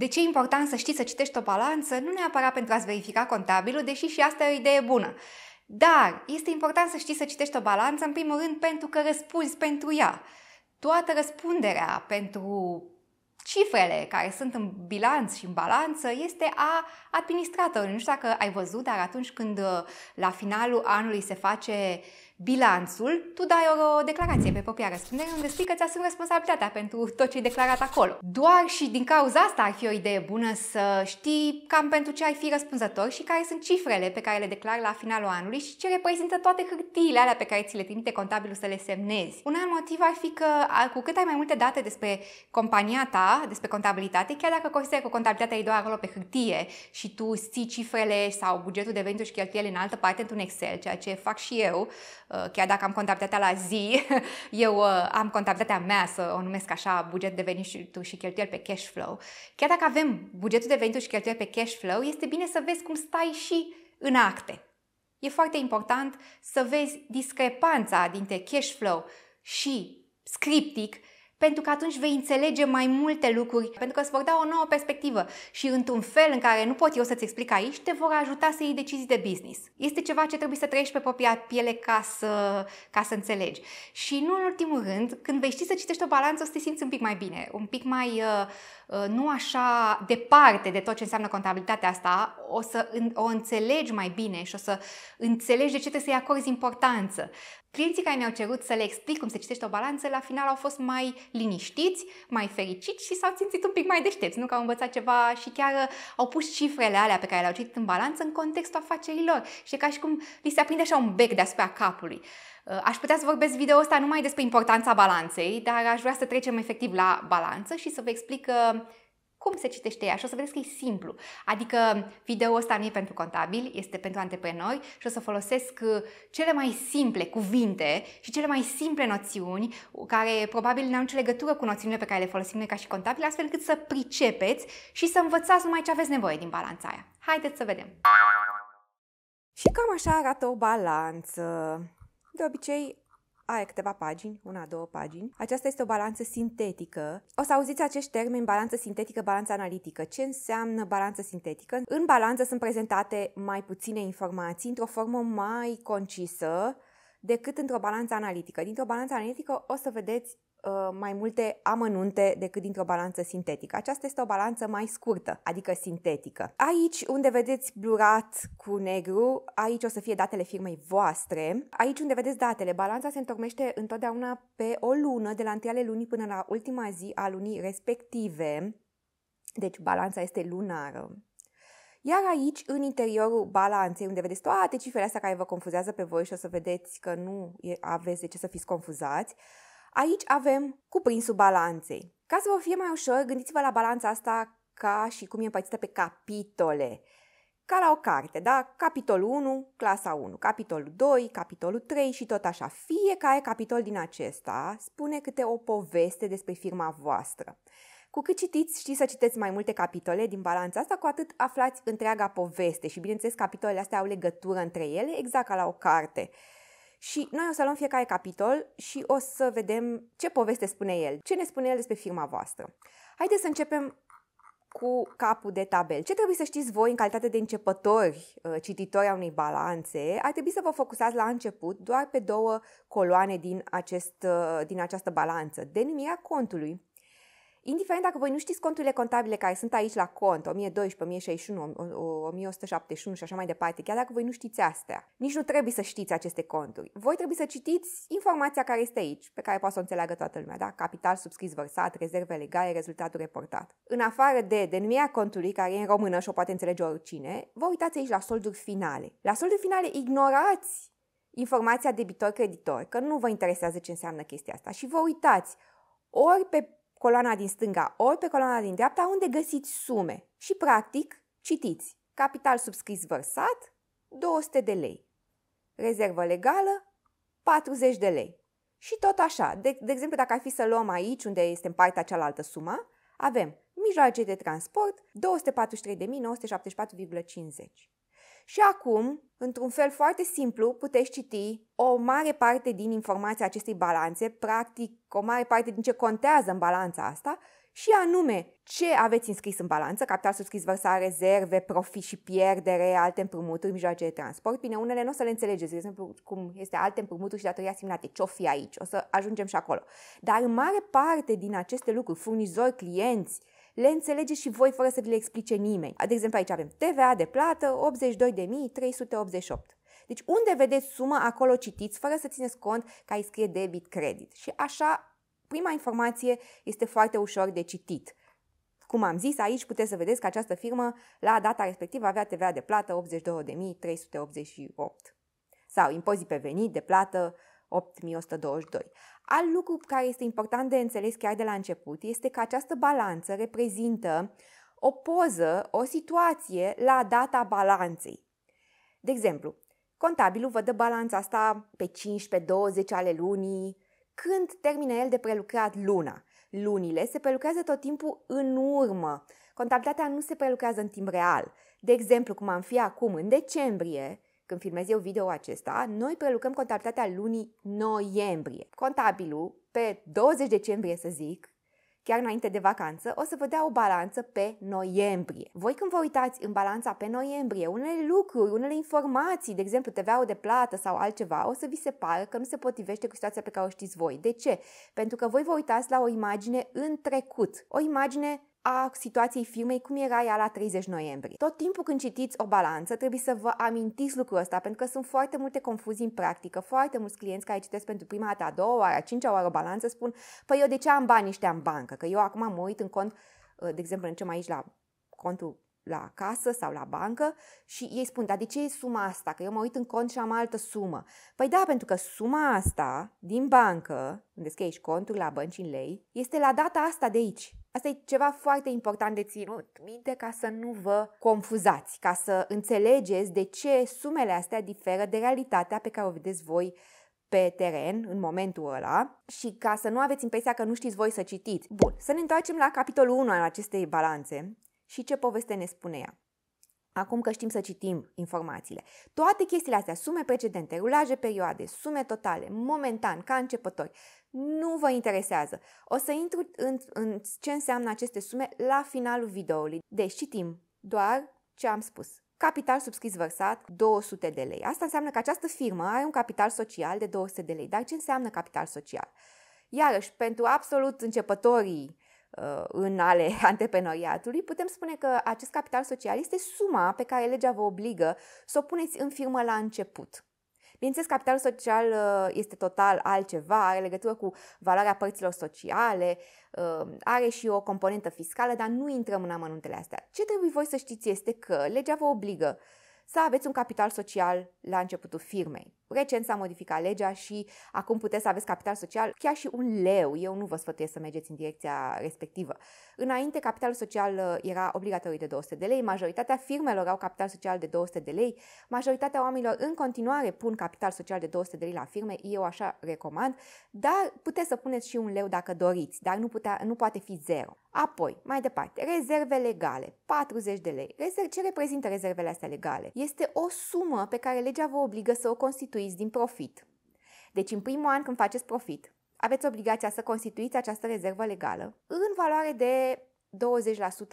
De ce e important să știi să citești o balanță? Nu neapărat pentru a-ți verifica contabilul, deși și asta e o idee bună. Dar este important să știi să citești o balanță, în primul rând, pentru că răspunzi pentru ea. Toată răspunderea pentru cifrele care sunt în bilanț și în balanță este a administratorului. Nu știu dacă ai văzut, dar atunci când uh, la finalul anului se face uh, bilanțul, tu dai o declarație pe propria spune unde spui că ți-asumi responsabilitatea pentru tot ce-i declarat acolo. Doar și din cauza asta ar fi o idee bună să știi cam pentru ce ai fi răspunzător și care sunt cifrele pe care le declar la finalul anului și ce reprezintă toate hârtiile alea pe care ți le trimite contabilul să le semnezi. Un alt motiv ar fi că cu cât ai mai multe date despre compania ta, despre contabilitate, chiar dacă consideri că contabilitatea e doar acolo pe hârtie și tu ții cifrele sau bugetul de venituri și cheltuieli în altă parte într-un Excel, ceea ce fac și eu, Uh, chiar dacă am contabilitatea la zi, eu uh, am contabilitatea mea, să o numesc așa, buget de venituri și cheltuieli pe cash flow. Chiar dacă avem bugetul de venituri și cheltuieli pe cash flow, este bine să vezi cum stai și în acte. E foarte important să vezi discrepanța dintre cash flow și scriptic pentru că atunci vei înțelege mai multe lucruri, pentru că îți vor da o nouă perspectivă și într-un fel în care nu pot eu să-ți explic aici, te vor ajuta să iei decizii de business. Este ceva ce trebuie să trăiești pe propria piele ca să, ca să înțelegi. Și nu în ultimul rând, când vei ști să citești o balanță, o să te simți un pic mai bine, un pic mai uh, Uh, nu așa departe de tot ce înseamnă contabilitatea asta, o să o înțelegi mai bine și o să înțelegi de ce trebuie să-i acorzi importanță. Clienții care mi-au cerut să le explic cum se citește o balanță, la final au fost mai liniștiți, mai fericiți și s-au simțit un pic mai deștepți, nu că au învățat ceva și chiar uh, au pus cifrele alea pe care le-au citit în balanță în contextul afacerilor lor. Și e ca și cum li se aprinde așa un bec deasupra capului. Aș putea să vorbesc video ăsta numai despre importanța balanței, dar aș vrea să trecem efectiv la balanță și să vă explic uh, cum se citește ea și o să vedeți că e simplu. Adică video ăsta nu e pentru contabil, este pentru antreprenori și o să folosesc uh, cele mai simple cuvinte și cele mai simple noțiuni uh, care probabil n-au nicio legătură cu noțiunile pe care le folosim noi ca și contabili, astfel încât să pricepeți și să învățați numai ce aveți nevoie din balanța aia. Haideți să vedem! Și cam așa arată o balanță. De obicei, are câteva pagini, una, două pagini. Aceasta este o balanță sintetică. O să auziți acești termeni, balanță sintetică, balanță analitică. Ce înseamnă balanță sintetică? În balanță sunt prezentate mai puține informații într-o formă mai concisă decât într-o balanță analitică. Dintr-o balanță analitică o să vedeți Uh, mai multe amănunte decât dintr-o balanță sintetică. Aceasta este o balanță mai scurtă, adică sintetică. Aici, unde vedeți blurat cu negru, aici o să fie datele firmei voastre. Aici unde vedeți datele, balanța se întormește întotdeauna pe o lună, de la întâi lunii până la ultima zi a lunii respective. Deci balanța este lunară. Iar aici, în interiorul balanței, unde vedeți toate cifrele astea care vă confuzează pe voi și o să vedeți că nu aveți de ce să fiți confuzați, Aici avem cuprinsul balanței. Ca să vă fie mai ușor, gândiți-vă la balanța asta ca și cum e împărțită pe capitole. Ca la o carte, da? Capitolul 1, clasa 1, capitolul 2, capitolul 3 și tot așa. Fiecare capitol din acesta spune câte o poveste despre firma voastră. Cu cât citiți, știți să citeți mai multe capitole din balanța asta, cu atât aflați întreaga poveste și, bineînțeles, capitolele astea au legătură între ele, exact ca la o carte. Și noi o să luăm fiecare capitol și o să vedem ce poveste spune el, ce ne spune el despre firma voastră. Haideți să începem cu capul de tabel. Ce trebuie să știți voi în calitate de începători, uh, cititori a unei balanțe, ar trebui să vă focusați la început doar pe două coloane din, acest, uh, din această balanță, denumirea contului Indiferent dacă voi nu știți conturile contabile care sunt aici la cont, 1012, 1061, 1171 și așa mai departe, chiar dacă voi nu știți astea, nici nu trebuie să știți aceste conturi. Voi trebuie să citiți informația care este aici, pe care poate să o înțeleagă toată lumea, da? Capital subscris vărsat, rezerve legale, rezultatul reportat. În afară de denumirea contului, care e în română și o poate înțelege oricine, vă uitați aici la solduri finale. La solduri finale ignorați informația debitor-creditor, că nu vă interesează ce înseamnă chestia asta și vă uitați ori pe coloana din stânga ori pe coloana din dreapta unde găsiți sume și, practic, citiți capital subscris vărsat 200 de lei, rezervă legală 40 de lei și tot așa. De, de exemplu, dacă ar fi să luăm aici, unde este în partea cealaltă suma, avem mijloace de transport 243.974,50. Și acum, într-un fel foarte simplu, puteți citi o mare parte din informația acestei balanțe, practic o mare parte din ce contează în balanța asta, și anume ce aveți înscris în balanță, capital subscris vărsare, rezerve, profit și pierdere, alte împrumuturi, mijloace de transport. Bine, unele nu o să le înțelegeți, de exemplu, cum este alte împrumuturi și datoria asimilate, ce-o fi aici, o să ajungem și acolo. Dar în mare parte din aceste lucruri, furnizori, clienți, uh, le înțelegeți și voi fără să vi le explice nimeni. De exemplu, aici avem TVA de plată 82.388. Deci unde vedeți sumă, acolo citiți, fără să țineți cont că ai scrie debit, credit. Și așa, prima informație este foarte ușor de citit. Cum am zis, aici puteți să vedeți că această firmă la data respectivă avea TVA de plată 82.388 sau impozit pe venit de plată 8122. Alt lucru care este important de înțeles chiar de la început este că această balanță reprezintă o poză, o situație la data balanței. De exemplu, contabilul vă dă balanța asta pe 15-20 ale lunii, când termină el de prelucrat luna. Lunile se prelucrează tot timpul în urmă. Contabilitatea nu se prelucrează în timp real. De exemplu, cum am fi acum în decembrie, când filmez eu video acesta, noi prelucăm contabilitatea lunii noiembrie. Contabilul, pe 20 decembrie să zic, chiar înainte de vacanță, o să vă dea o balanță pe noiembrie. Voi când vă uitați în balanța pe noiembrie, unele lucruri, unele informații, de exemplu TVA-ul de plată sau altceva, o să vi se pară că nu se potrivește cu situația pe care o știți voi. De ce? Pentru că voi vă uitați la o imagine în trecut, o imagine a situației firmei cum era ea la 30 noiembrie. Tot timpul când citiți o balanță, trebuie să vă amintiți lucrul ăsta, pentru că sunt foarte multe confuzii în practică. Foarte mulți clienți care citesc pentru prima dată, a doua oară, a cincea oară o balanță spun, păi eu de ce am bani ăștia în bancă? Că eu acum mă uit în cont, uh, de exemplu, încep aici la contul la casă sau la bancă și ei spun, dar de ce e suma asta? Că eu mă uit în cont și am altă sumă. Păi da, pentru că suma asta din bancă, unde scrie aici conturi la bănci în lei, este la data asta de aici. Asta e ceva foarte important de ținut minte ca să nu vă confuzați, ca să înțelegeți de ce sumele astea diferă de realitatea pe care o vedeți voi pe teren în momentul ăla și ca să nu aveți impresia că nu știți voi să citiți. Bun, să ne întoarcem la capitolul 1 al acestei balanțe și ce poveste ne spune ea. Acum că știm să citim informațiile. Toate chestiile astea, sume precedente, rulaje perioade, sume totale, momentan, ca începători, nu vă interesează. O să intru în, în ce înseamnă aceste sume la finalul videoului. Deci citim doar ce am spus. Capital subscris vărsat 200 de lei. Asta înseamnă că această firmă are un capital social de 200 de lei. Dar ce înseamnă capital social? Iarăși, pentru absolut începătorii Uh, în ale antreprenoriatului, putem spune că acest capital social este suma pe care legea vă obligă să o puneți în firmă la început. Bineînțeles, capitalul social uh, este total altceva, are legătură cu valoarea părților sociale, uh, are și o componentă fiscală, dar nu intrăm în amănuntele astea. Ce trebuie voi să știți este că legea vă obligă să aveți un capital social la începutul firmei. Recent s-a modificat legea și acum puteți să aveți capital social chiar și un leu. Eu nu vă sfătuiesc să mergeți în direcția respectivă. Înainte, capitalul social uh, era obligatoriu de 200 de lei, majoritatea firmelor au capital social de 200 de lei, majoritatea oamenilor în continuare pun capital social de 200 de lei la firme, eu așa recomand, dar puteți să puneți și un leu dacă doriți, dar nu, putea, nu poate fi zero. Apoi, mai departe, rezerve legale, 40 de lei. ce reprezintă rezervele astea legale? Este o sumă pe care legea vă obligă să o constituiți din profit. Deci, în primul an când faceți profit, aveți obligația să constituiți această rezervă legală în valoare de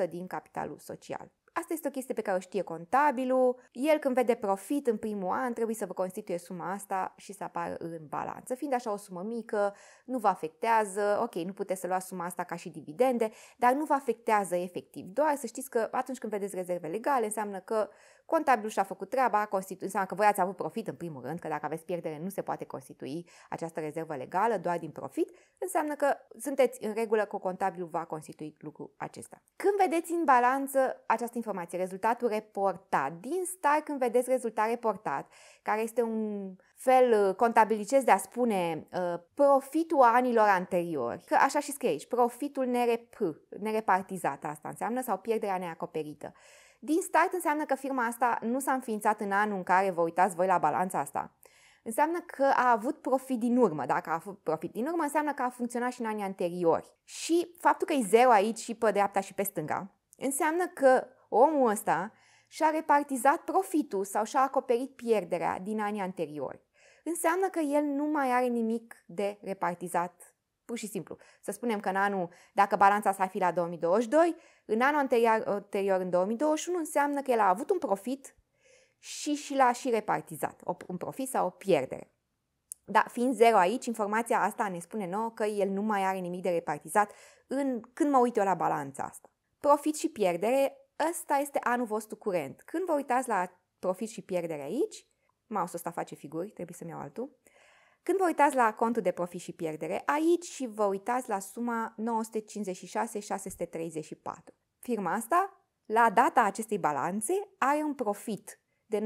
20% din capitalul social. Asta este o chestie pe care o știe contabilul. El când vede profit în primul an, trebuie să vă constituie suma asta și să apară în balanță. Fiind așa o sumă mică, nu vă afectează, ok, nu puteți să luați suma asta ca și dividende, dar nu vă afectează efectiv. Doar să știți că atunci când vedeți rezerve legale, înseamnă că contabilul și-a făcut treaba, constitu- înseamnă că voi ați avut profit în primul rând, că dacă aveți pierdere nu se poate constitui această rezervă legală doar din profit, înseamnă că sunteți în regulă că contabilul va constitui lucrul acesta. Când vedeți în balanță această informație, rezultatul reportat. Din start când vedeți rezultat reportat, care este un fel uh, contabilicesc de a spune uh, profitul anilor anteriori, că așa și scrie aici, profitul nerep, nerepartizat asta înseamnă, sau pierderea neacoperită. Din start înseamnă că firma asta nu s-a înființat în anul în care vă uitați voi la balanța asta. Înseamnă că a avut profit din urmă. Dacă a avut profit din urmă, înseamnă că a funcționat și în anii anteriori. Și faptul că e zero aici și pe dreapta și pe stânga, înseamnă că omul ăsta și-a repartizat profitul sau și-a acoperit pierderea din anii anteriori. Înseamnă că el nu mai are nimic de repartizat pur și simplu. Să spunem că în anul, dacă balanța s-ar fi la 2022, în anul anterior, anterior în 2021, înseamnă că el a avut un profit și și l-a și repartizat, o, un profit sau o pierdere. Dar fiind zero aici, informația asta ne spune nouă că el nu mai are nimic de repartizat în, când mă uit eu la balanța asta. Profit și pierdere ăsta este anul vostru curent. Când vă uitați la profit și pierdere aici, mouse-ul ăsta face figuri, trebuie să-mi iau altul, când vă uitați la contul de profit și pierdere, aici și vă uitați la suma 956.634. Firma asta, la data acestei balanțe, are un profit de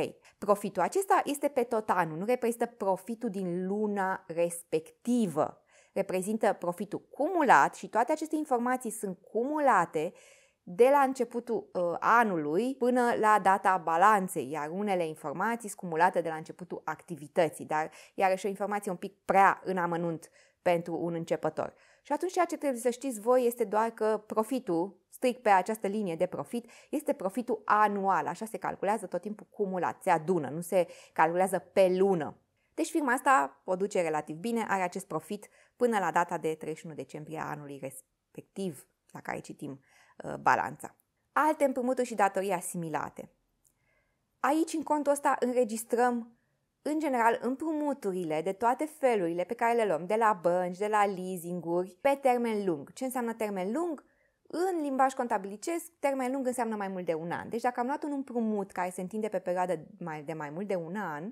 956.634,03. Profitul acesta este pe tot anul, nu reprezintă profitul din luna respectivă reprezintă profitul cumulat și toate aceste informații sunt cumulate de la începutul uh, anului până la data balanței, iar unele informații sunt cumulate de la începutul activității, dar iarăși o informație un pic prea în amănunt pentru un începător. Și atunci ceea ce trebuie să știți voi este doar că profitul, strict pe această linie de profit, este profitul anual, așa se calculează tot timpul cumulat, se adună, nu se calculează pe lună. Deci firma asta o duce relativ bine, are acest profit până la data de 31 decembrie a anului respectiv, la care citim uh, balanța. Alte împrumuturi și datorii asimilate. Aici, în contul ăsta, înregistrăm în general, împrumuturile de toate felurile pe care le luăm, de la bănci, de la leasinguri, pe termen lung. Ce înseamnă termen lung? În limbaj contabilicesc, termen lung înseamnă mai mult de un an. Deci dacă am luat un împrumut care se întinde pe perioadă mai, de mai mult de un an,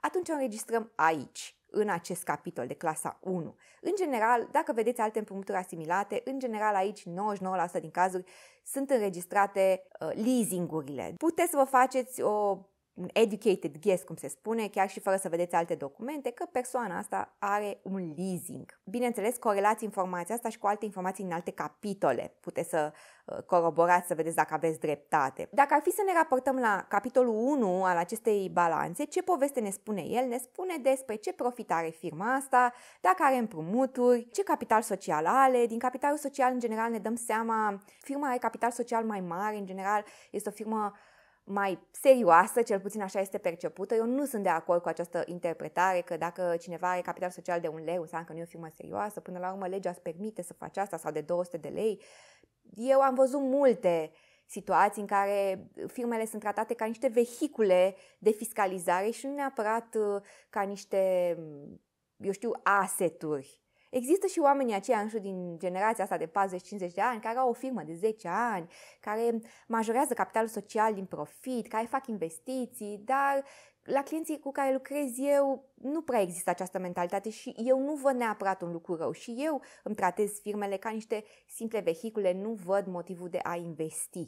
atunci o înregistrăm aici, în acest capitol de clasa 1. În general, dacă vedeți alte împrumuturi asimilate, în general aici 99% din cazuri sunt înregistrate uh, leasingurile. Puteți să vă faceți o un educated guess, cum se spune, chiar și fără să vedeți alte documente, că persoana asta are un leasing. Bineînțeles, corelați informația asta și cu alte informații în alte capitole. Puteți să uh, coroborați, să vedeți dacă aveți dreptate. Dacă ar fi să ne raportăm la capitolul 1 al acestei balanțe, ce poveste ne spune el? Ne spune despre ce profit are firma asta, dacă are împrumuturi, ce capital social are. Din capitalul social, în general, ne dăm seama, firma are capital social mai mare, în general, este o firmă mai serioasă, cel puțin așa este percepută. Eu nu sunt de acord cu această interpretare că dacă cineva are capital social de un leu, înseamnă că nu e o firmă serioasă, până la urmă legea îți permite să faci asta sau de 200 de lei. Eu am văzut multe situații în care firmele sunt tratate ca niște vehicule de fiscalizare și nu neapărat uh, ca niște, mm, eu știu, aseturi Există și oamenii aceia însă din generația asta de 40-50 de ani care au o firmă de 10 ani, care majorează capitalul social din profit, care fac investiții, dar la clienții cu care lucrez eu nu prea există această mentalitate și eu nu văd neapărat un lucru rău și eu îmi tratez firmele ca niște simple vehicule, nu văd motivul de a investi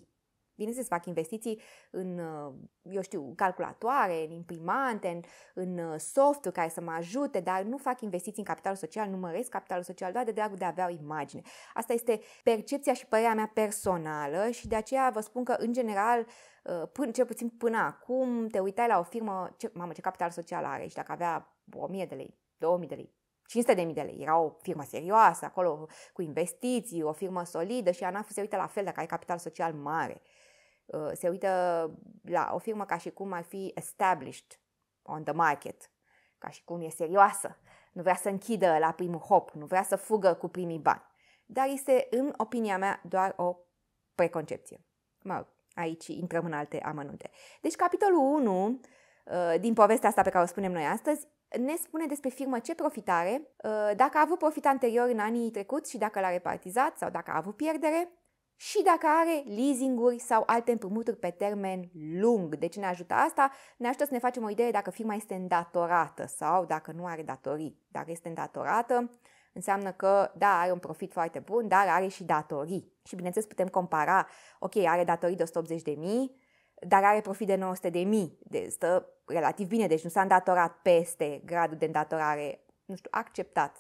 bine să-ți fac investiții în, uh, eu știu, calculatoare, în imprimante, în, în uh, softuri care să mă ajute, dar nu fac investiții în capitalul social, nu măresc capitalul social doar de dragul de a avea o imagine. Asta este percepția și părerea mea personală și de aceea vă spun că, în general, uh, până, cel puțin până acum, te uitai la o firmă, ce, mamă, ce capital social are și dacă avea 1000 de lei, 2000 de lei, 500 de mii de lei. Era o firmă serioasă, acolo cu investiții, o firmă solidă și ANAF se uită la fel dacă ai capital social mare. Uh, se uită la o firmă ca și cum ar fi established on the market, ca și cum e serioasă, nu vrea să închidă la primul hop, nu vrea să fugă cu primii bani. Dar este, în opinia mea, doar o preconcepție. Mă rog, aici intrăm în alte amănunte. Deci, capitolul 1 uh, din povestea asta pe care o spunem noi astăzi ne spune despre firmă ce profitare, uh, dacă a avut profit anterior în anii trecuți și dacă l-a repartizat sau dacă a avut pierdere, și dacă are leasinguri sau alte împrumuturi pe termen lung. De ce ne ajută asta? Ne ajută să ne facem o idee dacă firma este îndatorată sau dacă nu are datorii. Dacă este îndatorată, înseamnă că, da, are un profit foarte bun, dar are și datorii. Și bineînțeles putem compara, ok, are datorii de 180 de mii, dar are profit de 900 de mii, deci stă relativ bine, deci nu s-a îndatorat peste gradul de îndatorare, nu știu, acceptat,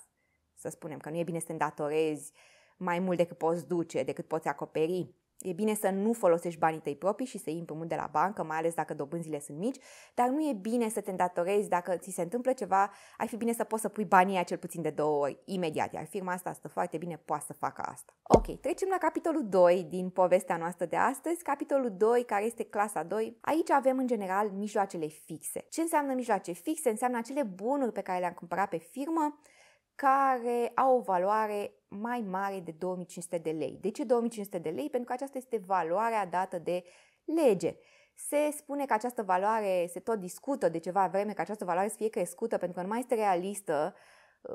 să spunem, că nu e bine să te îndatorezi uh, mai mult decât poți duce, decât poți acoperi. E bine să nu folosești banii tăi proprii și să iei împrumut de la bancă, mai ales dacă dobânzile sunt mici, dar nu e bine să te îndatorezi dacă ți se întâmplă ceva, ar fi bine să poți să pui banii aia cel puțin de două ori, imediat, iar firma asta stă foarte bine, poate să facă asta. Ok, trecem la capitolul 2 din povestea noastră de astăzi, capitolul 2 care este clasa 2. Aici avem în general mijloacele fixe. Ce înseamnă mijloace fixe? Înseamnă acele bunuri pe care le-am cumpărat pe firmă, care au o valoare mai mare de 2500 de lei. De ce 2500 de lei? Pentru că aceasta este valoarea dată de lege. Se spune că această valoare, se tot discută de ceva vreme, că această valoare să fie crescută pentru că nu mai este realistă.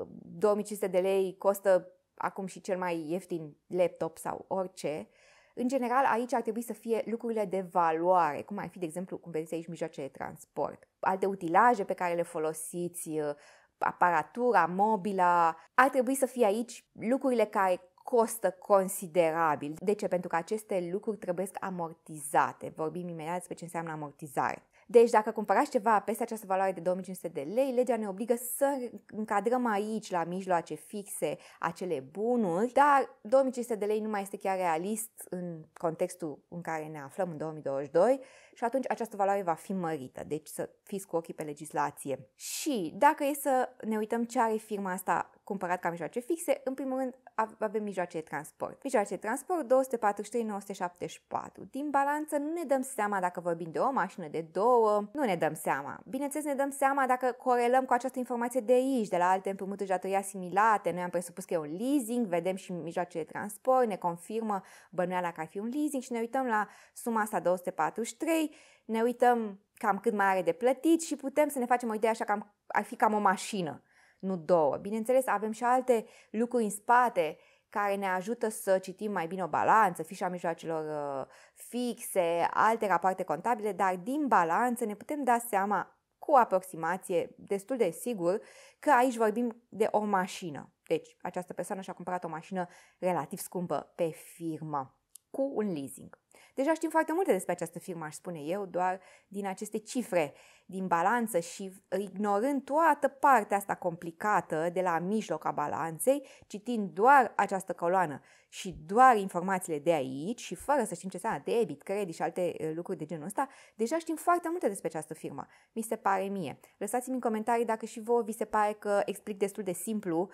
2500 uh, de lei costă acum și cel mai ieftin laptop sau orice. În general, aici ar trebui să fie lucrurile de valoare, cum ar fi, de exemplu, cum vedeți aici, mijloace de transport, alte utilaje pe care le folosiți, uh, aparatura, mobila, ar trebui să fie aici lucrurile care costă considerabil. De ce? Pentru că aceste lucruri trebuie amortizate. Vorbim imediat despre ce înseamnă amortizare. Deci dacă cumpărați ceva peste această valoare de 2500 de lei, legea ne obligă să încadrăm aici, la mijloace fixe, acele bunuri, dar 2500 de lei nu mai este chiar realist în contextul în care ne aflăm în 2022 și atunci această valoare va fi mărită, deci să fiți cu ochii pe legislație. Și dacă e să ne uităm ce are firma asta cumpărat ca mijloace fixe, în primul rând avem mijloace de transport. Mijloace de transport 243,974. Din balanță nu ne dăm seama dacă vorbim de o mașină, de două, nu ne dăm seama. Bineînțeles ne dăm seama dacă corelăm cu această informație de aici, de la alte împrumuturi datorii asimilate, noi am presupus că e un leasing, vedem și mijloace de transport, ne confirmă bănuiala că ar fi un leasing și ne uităm la suma asta 243, ne uităm cam cât mai are de plătit și putem să ne facem o idee așa că ar fi cam o mașină nu două. Bineînțeles, avem și alte lucruri în spate care ne ajută să citim mai bine o balanță, fișa mijloacelor uh, fixe, alte rapoarte contabile, dar din balanță ne putem da seama cu aproximație destul de sigur că aici vorbim de o mașină. Deci, această persoană și-a cumpărat o mașină relativ scumpă pe firmă, cu un leasing. Deja știm foarte multe despre această firmă, aș spune eu, doar din aceste cifre, din balanță și ignorând toată partea asta complicată de la mijloc a balanței, citind doar această coloană și doar informațiile de aici și fără să știm ce înseamnă debit, credit și alte uh, lucruri de genul ăsta, deja știm foarte multe despre această firmă. Mi se pare mie. Lăsați-mi în comentarii dacă și vouă vi se pare că explic destul de simplu uh,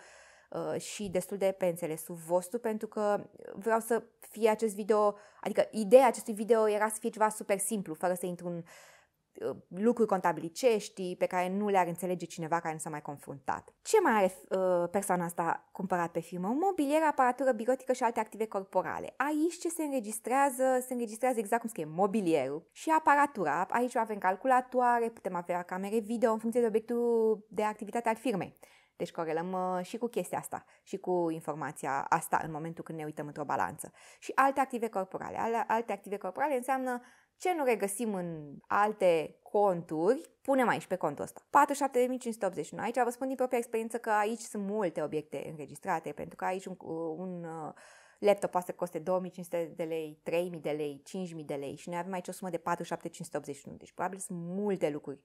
Uh, și destul de pe înțelesul vostru pentru că vreau să fie acest video, adică ideea acestui video era să fie ceva super simplu, fără să intru în uh, lucruri contabilicești pe care nu le-ar înțelege cineva care nu s-a mai confruntat. Ce mai are uh, persoana asta cumpărat pe firmă? Mobilier, aparatură birotică și alte active corporale. Aici ce se înregistrează? Se înregistrează exact cum scrie mobilierul și aparatura. Aici avem calculatoare, putem avea camere video în funcție de obiectul de activitate al firmei. Deci corelăm uh, și cu chestia asta și cu informația asta în momentul când ne uităm într-o balanță. Și alte active corporale. Alte active corporale înseamnă ce nu regăsim în alte conturi, punem aici pe contul ăsta. 47.581. Aici vă spun din propria experiență că aici sunt multe obiecte înregistrate, pentru că aici un, un uh, laptop poate să coste 2500 de lei, 3000 de lei, 5000 de lei și noi avem aici o sumă de 47.581. Deci probabil sunt multe lucruri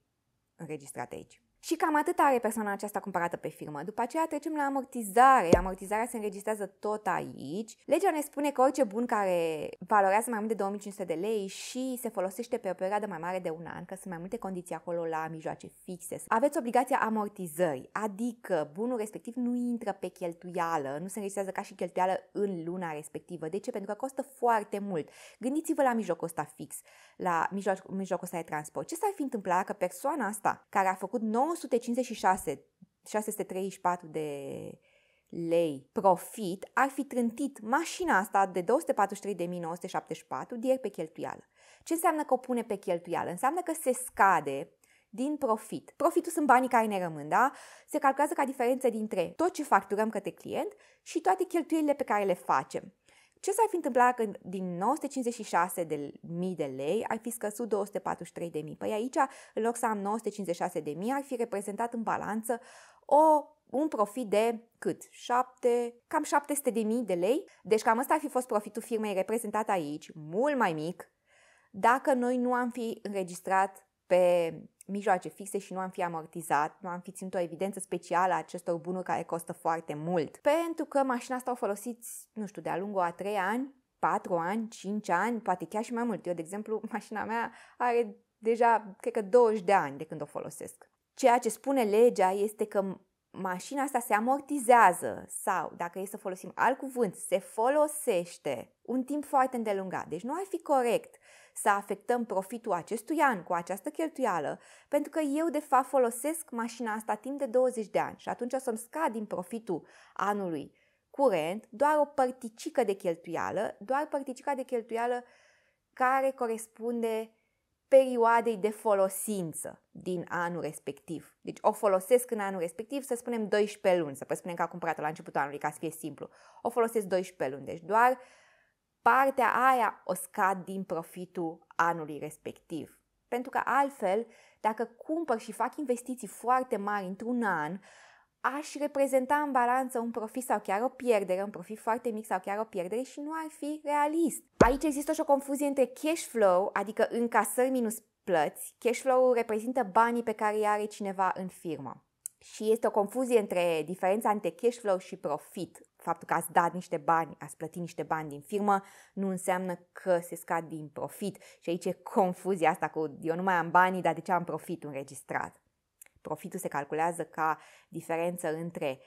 înregistrate aici. Și cam atât are persoana aceasta cumpărată pe firmă. După aceea trecem la amortizare. Amortizarea se înregistrează tot aici. Legea ne spune că orice bun care valorează mai mult de 2500 de lei și se folosește pe o perioadă mai mare de un an, că sunt mai multe condiții acolo la mijloace fixe, aveți obligația amortizării, adică bunul respectiv nu intră pe cheltuială, nu se înregistrează ca și cheltuială în luna respectivă. De ce? Pentru că costă foarte mult. Gândiți-vă la mijlocul ăsta fix, la mijloc, mijlocul ăsta de transport. Ce s-ar fi întâmplat dacă persoana asta care a făcut nou 956, 634 de lei profit ar fi trântit mașina asta de 243.974 direct pe cheltuială. Ce înseamnă că o pune pe cheltuială? Înseamnă că se scade din profit. Profitul sunt banii care ne rămân, da? Se calculează ca diferență dintre tot ce facturăm către client și toate cheltuielile pe care le facem. Ce s-ar fi întâmplat când din 956 de mii de lei ar fi scăzut 243 de mii? Păi aici, în loc să am 956 de mii, ar fi reprezentat în balanță o un profit de cât? 7, cam 700 de mii de lei. Deci cam ăsta ar fi fost profitul firmei reprezentat aici, mult mai mic, dacă noi nu am fi înregistrat pe mijloace fixe și nu am fi amortizat, nu am fi ținut o evidență specială a acestor bunuri care costă foarte mult. Pentru că mașina asta o folosiți, nu știu, de-a lungul a 3 ani, 4 ani, 5 ani, poate chiar și mai mult. Eu, de exemplu, mașina mea are deja, cred că 20 de ani de când o folosesc. Ceea ce spune legea este că mașina asta se amortizează sau, dacă e să folosim alt cuvânt, se folosește un timp foarte îndelungat. Deci nu ar fi corect să afectăm profitul acestui an cu această cheltuială, pentru că eu de fapt folosesc mașina asta timp de 20 de ani și atunci o să-mi scad din profitul anului curent doar o părticică de cheltuială, doar părticica de cheltuială care corespunde perioadei de folosință din anul respectiv. Deci o folosesc în anul respectiv, să spunem 12 luni, să spunem că a cumpărat-o la începutul anului, ca să fie simplu. O folosesc 12 luni, deci doar uh, partea aia o scad din profitul anului respectiv. Pentru că altfel, dacă cumpăr și fac investiții foarte mari într-un an, aș reprezenta în balanță un profit sau chiar o pierdere, un profit foarte mic sau chiar o pierdere și nu ar fi realist. Aici există și o confuzie între cash flow, adică încasări minus plăți. Cash flow reprezintă banii pe care îi are cineva în firmă și este o confuzie între diferența între cash flow și profit. Faptul că ați dat niște bani, ați plătit niște bani din firmă, nu înseamnă că se scad din profit. Și aici e confuzia asta cu eu nu mai am banii, dar de ce am profit înregistrat? Profitul se calculează ca diferență între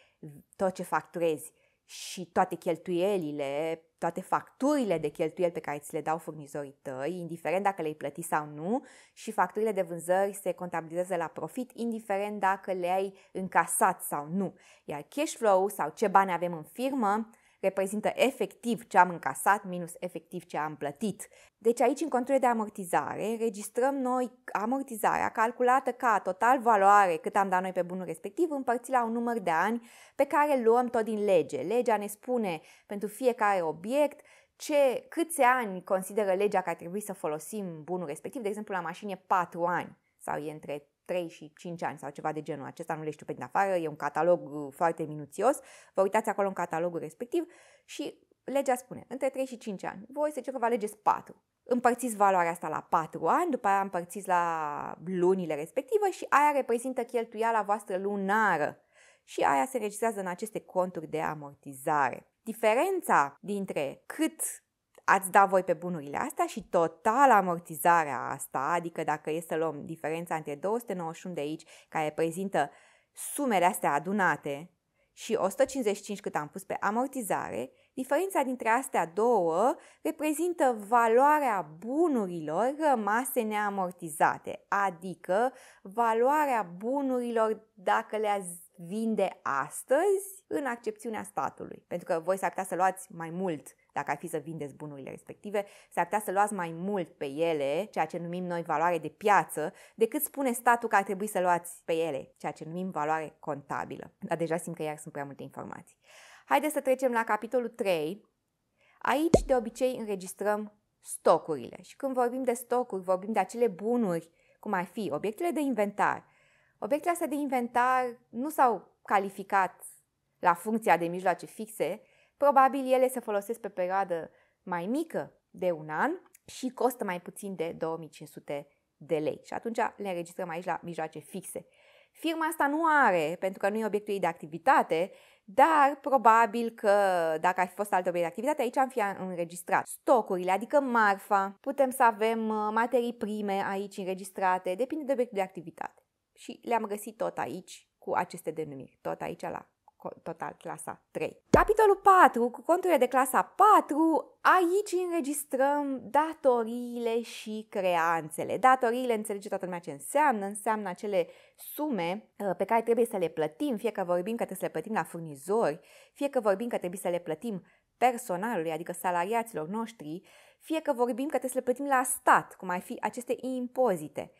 tot ce facturezi și toate cheltuielile, toate facturile de cheltuieli pe care ți le dau furnizorii tăi, indiferent dacă le-ai plătit sau nu, și facturile de vânzări se contabilizează la profit, indiferent dacă le-ai încasat sau nu. Iar cash flow sau ce bani avem în firmă reprezintă efectiv ce am încasat minus efectiv ce am plătit. Deci aici, în contul de amortizare, registrăm noi amortizarea calculată ca total valoare cât am dat noi pe bunul respectiv împărțit la un număr de ani pe care luăm tot din lege. Legea ne spune pentru fiecare obiect ce, câți ani consideră legea că ar trebui să folosim bunul respectiv, de exemplu la mașini 4 ani sau e între 3 și 5 ani sau ceva de genul acesta, nu le știu pe din afară, e un catalog uh, foarte minuțios, vă uitați acolo în catalogul respectiv și legea spune, între 3 și 5 ani, voi să zicem că vă alegeți 4. Împărțiți valoarea asta la 4 ani, după aia împărțiți la lunile respective și aia reprezintă cheltuiala voastră lunară și aia se înregistrează în aceste conturi de amortizare. Diferența dintre cât ați da voi pe bunurile astea și total amortizarea asta, adică dacă e să luăm diferența între 291 de aici, care prezintă sumele astea adunate, și 155 cât am pus pe amortizare, diferența dintre astea două reprezintă valoarea bunurilor rămase neamortizate, adică valoarea bunurilor dacă le-ați vinde astăzi în accepțiunea statului. Pentru că voi s-ar putea să luați mai mult dacă ar fi să vindeți bunurile respective, s-ar putea să luați mai mult pe ele, ceea ce numim noi valoare de piață, decât spune statul că ar trebui să luați pe ele, ceea ce numim valoare contabilă. Dar deja simt că iar sunt prea multe informații. Haideți să trecem la capitolul 3. Aici, de obicei, înregistrăm stocurile. Și când vorbim de stocuri, vorbim de acele bunuri, cum ar fi obiectele de inventar. Obiectele astea de inventar nu s-au calificat la funcția de mijloace fixe, Probabil ele se folosesc pe perioadă mai mică de un an și costă mai puțin de 2500 de lei și atunci le înregistrăm aici la mijloace fixe. Firma asta nu are, pentru că nu e obiectul ei de activitate, dar probabil că dacă ar fi fost alt obiect de activitate, aici am fi înregistrat stocurile, adică marfa, putem să avem uh, materii prime aici înregistrate, depinde de obiectul de activitate. Și le-am găsit tot aici cu aceste denumiri, tot aici la total clasa 3. Capitolul 4, cu conturile de clasa 4, aici înregistrăm datoriile și creanțele. Datoriile, înțelege toată lumea ce înseamnă, înseamnă acele sume uh, pe care trebuie să le plătim, fie că vorbim că trebuie să le plătim la furnizori, fie că vorbim că trebuie să le plătim personalului, adică salariaților noștri, fie că vorbim că trebuie să le plătim la stat, cum ar fi aceste impozite.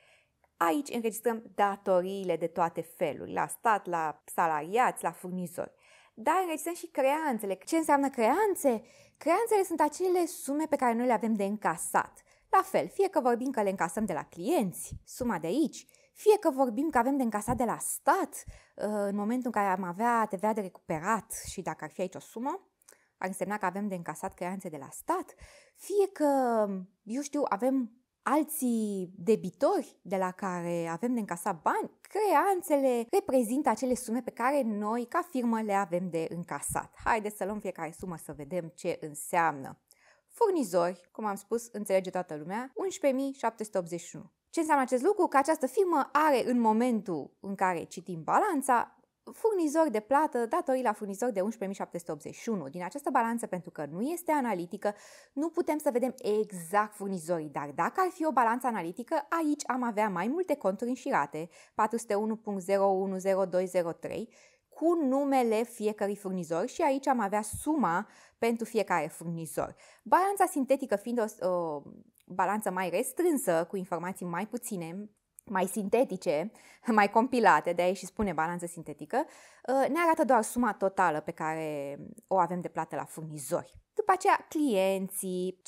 Aici înregistrăm datoriile de toate feluri la stat, la salariați, la furnizori. Dar înregistrăm și creanțele. Ce înseamnă creanțe? Creanțele sunt acele sume pe care noi le avem de încasat. La fel, fie că vorbim că le încasăm de la clienți, suma de aici, fie că vorbim că avem de încasat de la stat uh, în momentul în care am avea TVA de recuperat și dacă ar fi aici o sumă, ar însemna că avem de încasat creanțe de la stat, fie că, eu știu, avem Alții debitori de la care avem de încasat bani, creanțele reprezintă acele sume pe care noi, ca firmă, le avem de încasat. Haideți să luăm fiecare sumă să vedem ce înseamnă. Furnizori, cum am spus, înțelege toată lumea, 11.781. Ce înseamnă acest lucru? Că această firmă are în momentul în care citim balanța Furnizor de plată, datorii la furnizor de 11.781. Din această balanță, pentru că nu este analitică, nu putem să vedem exact furnizorii, dar dacă ar fi o balanță analitică, aici am avea mai multe conturi înșirate, 401.010203, cu numele fiecărui furnizor și aici am avea suma pentru fiecare furnizor. Balanța sintetică fiind o, o balanță mai restrânsă, cu informații mai puține, mai sintetice, mai compilate, de aici și spune balanță sintetică, uh, ne arată doar suma totală pe care o avem de plată la furnizori. După aceea, clienții,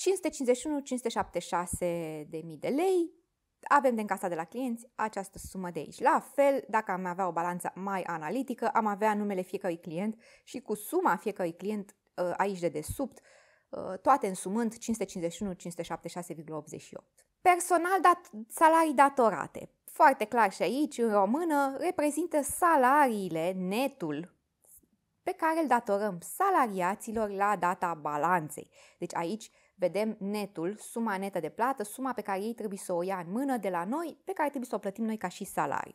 551-576 de mii de lei, avem de încasat de la clienți această sumă de aici. La fel, dacă am avea o balanță mai analitică, am avea numele fiecărui client și cu suma fiecărui client uh, aici de desubt, uh, toate însumând 551-576,88. Personal dat, salarii datorate. Foarte clar și aici, în română, reprezintă salariile, netul pe care îl datorăm salariaților la data balanței. Deci aici vedem netul, suma netă de plată, suma pe care ei trebuie să o ia în mână de la noi, pe care trebuie să o plătim noi ca și salariu.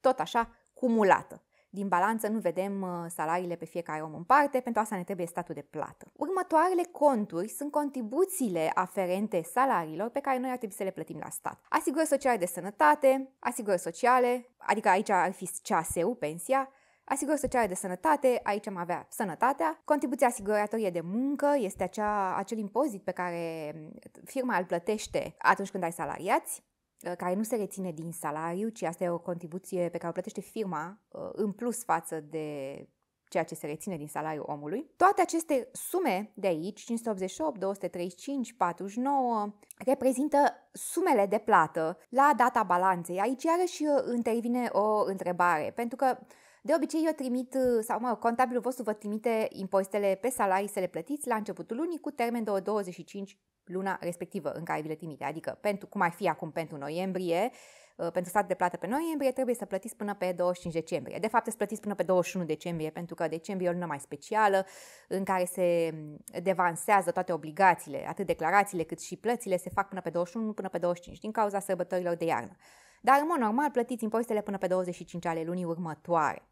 Tot așa, cumulată. Din balanță nu vedem uh, salariile pe fiecare om în parte, pentru asta ne trebuie statul de plată. Următoarele conturi sunt contribuțiile aferente salariilor pe care noi ar trebui să le plătim la stat. Asigurări sociale de sănătate, asigurări sociale, adică aici ar fi CASE-ul, pensia, Asigurări sociale de sănătate, aici am avea sănătatea. Contribuția asiguratorie de muncă este acea, acel impozit pe care mm, firma îl plătește atunci când ai salariați. Uh, care nu se reține din salariu, ci asta e o contribuție pe care o plătește firma uh, în plus față de ceea ce se reține din salariul omului. Toate aceste sume de aici, 588, 235, 49, reprezintă sumele de plată la data balanței. Aici iarăși uh, intervine o întrebare, pentru că de obicei eu trimit, uh, sau mă contabilul vostru vă trimite impozitele pe salarii să le plătiți la începutul lunii cu termen de 25 luna respectivă în care vi le trimite. Adică, pentru, cum ar fi acum pentru noiembrie, uh, pentru stat de plată pe noiembrie, trebuie să plătiți până pe 25 decembrie. De fapt, să plătiți până pe 21 decembrie, pentru că decembrie e o lună mai specială în care se mm, devansează toate obligațiile, atât declarațiile cât și plățile se fac până pe 21, până pe 25, din cauza sărbătorilor de iarnă. Dar, în mod normal, plătiți impozitele până pe 25 ale lunii următoare.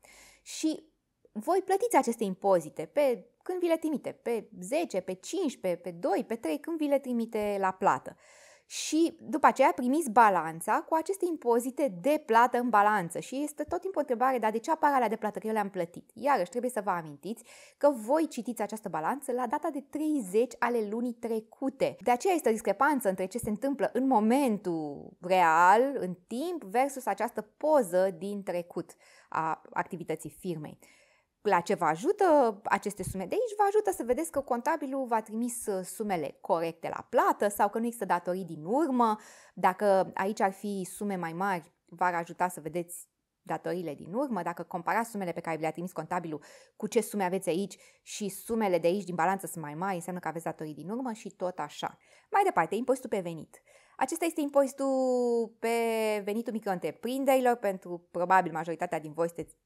Și voi plătiți aceste impozite pe când vi le trimite, pe 10, pe 15, pe 2, pe 3, când vi le trimite la plată. Uh, și după aceea primiți balanța cu aceste impozite de plată în balanță și este tot timpul o întrebare, dar de ce apare alea de plată că eu le-am plătit? Iarăși trebuie să vă amintiți că voi citiți această balanță la data de 30 ale lunii trecute. De aceea este o discrepanță între ce se întâmplă în momentul real, în timp, versus această poză din trecut a activității firmei la ce vă ajută aceste sume de aici? Vă ajută să vedeți că contabilul v-a trimis uh, sumele corecte la plată sau că nu există datorii din urmă. Dacă aici ar fi sume mai mari, v-ar ajuta să vedeți datoriile din urmă, dacă comparați sumele pe care le-a trimis contabilul cu ce sume aveți aici și sumele de aici din balanță sunt mai mari, înseamnă că aveți datorii din urmă și tot așa. Mai departe, impostul pe venit. Acesta este impozitul pe venitul micro pentru probabil majoritatea din voi sunteți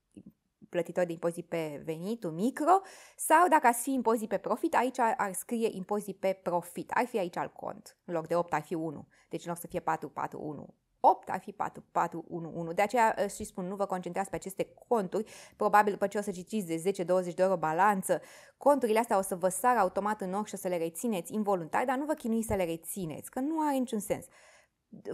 plătitor de impozit pe venitul micro, sau dacă ați fi impozit pe profit, aici ar scrie impozit pe profit. Ar fi aici al cont. În loc de 8 ar fi 1. Deci în loc să fie 4, 4, 1, 8 ar fi 4, 4, 1, 1. De aceea uh, și spun, nu vă concentrați pe aceste conturi. Probabil după ce o să citiți de 10-20 de euro balanță, conturile astea o să vă sară automat în ochi și o să le rețineți involuntar, dar nu vă chinuiți să le rețineți, că nu are niciun sens.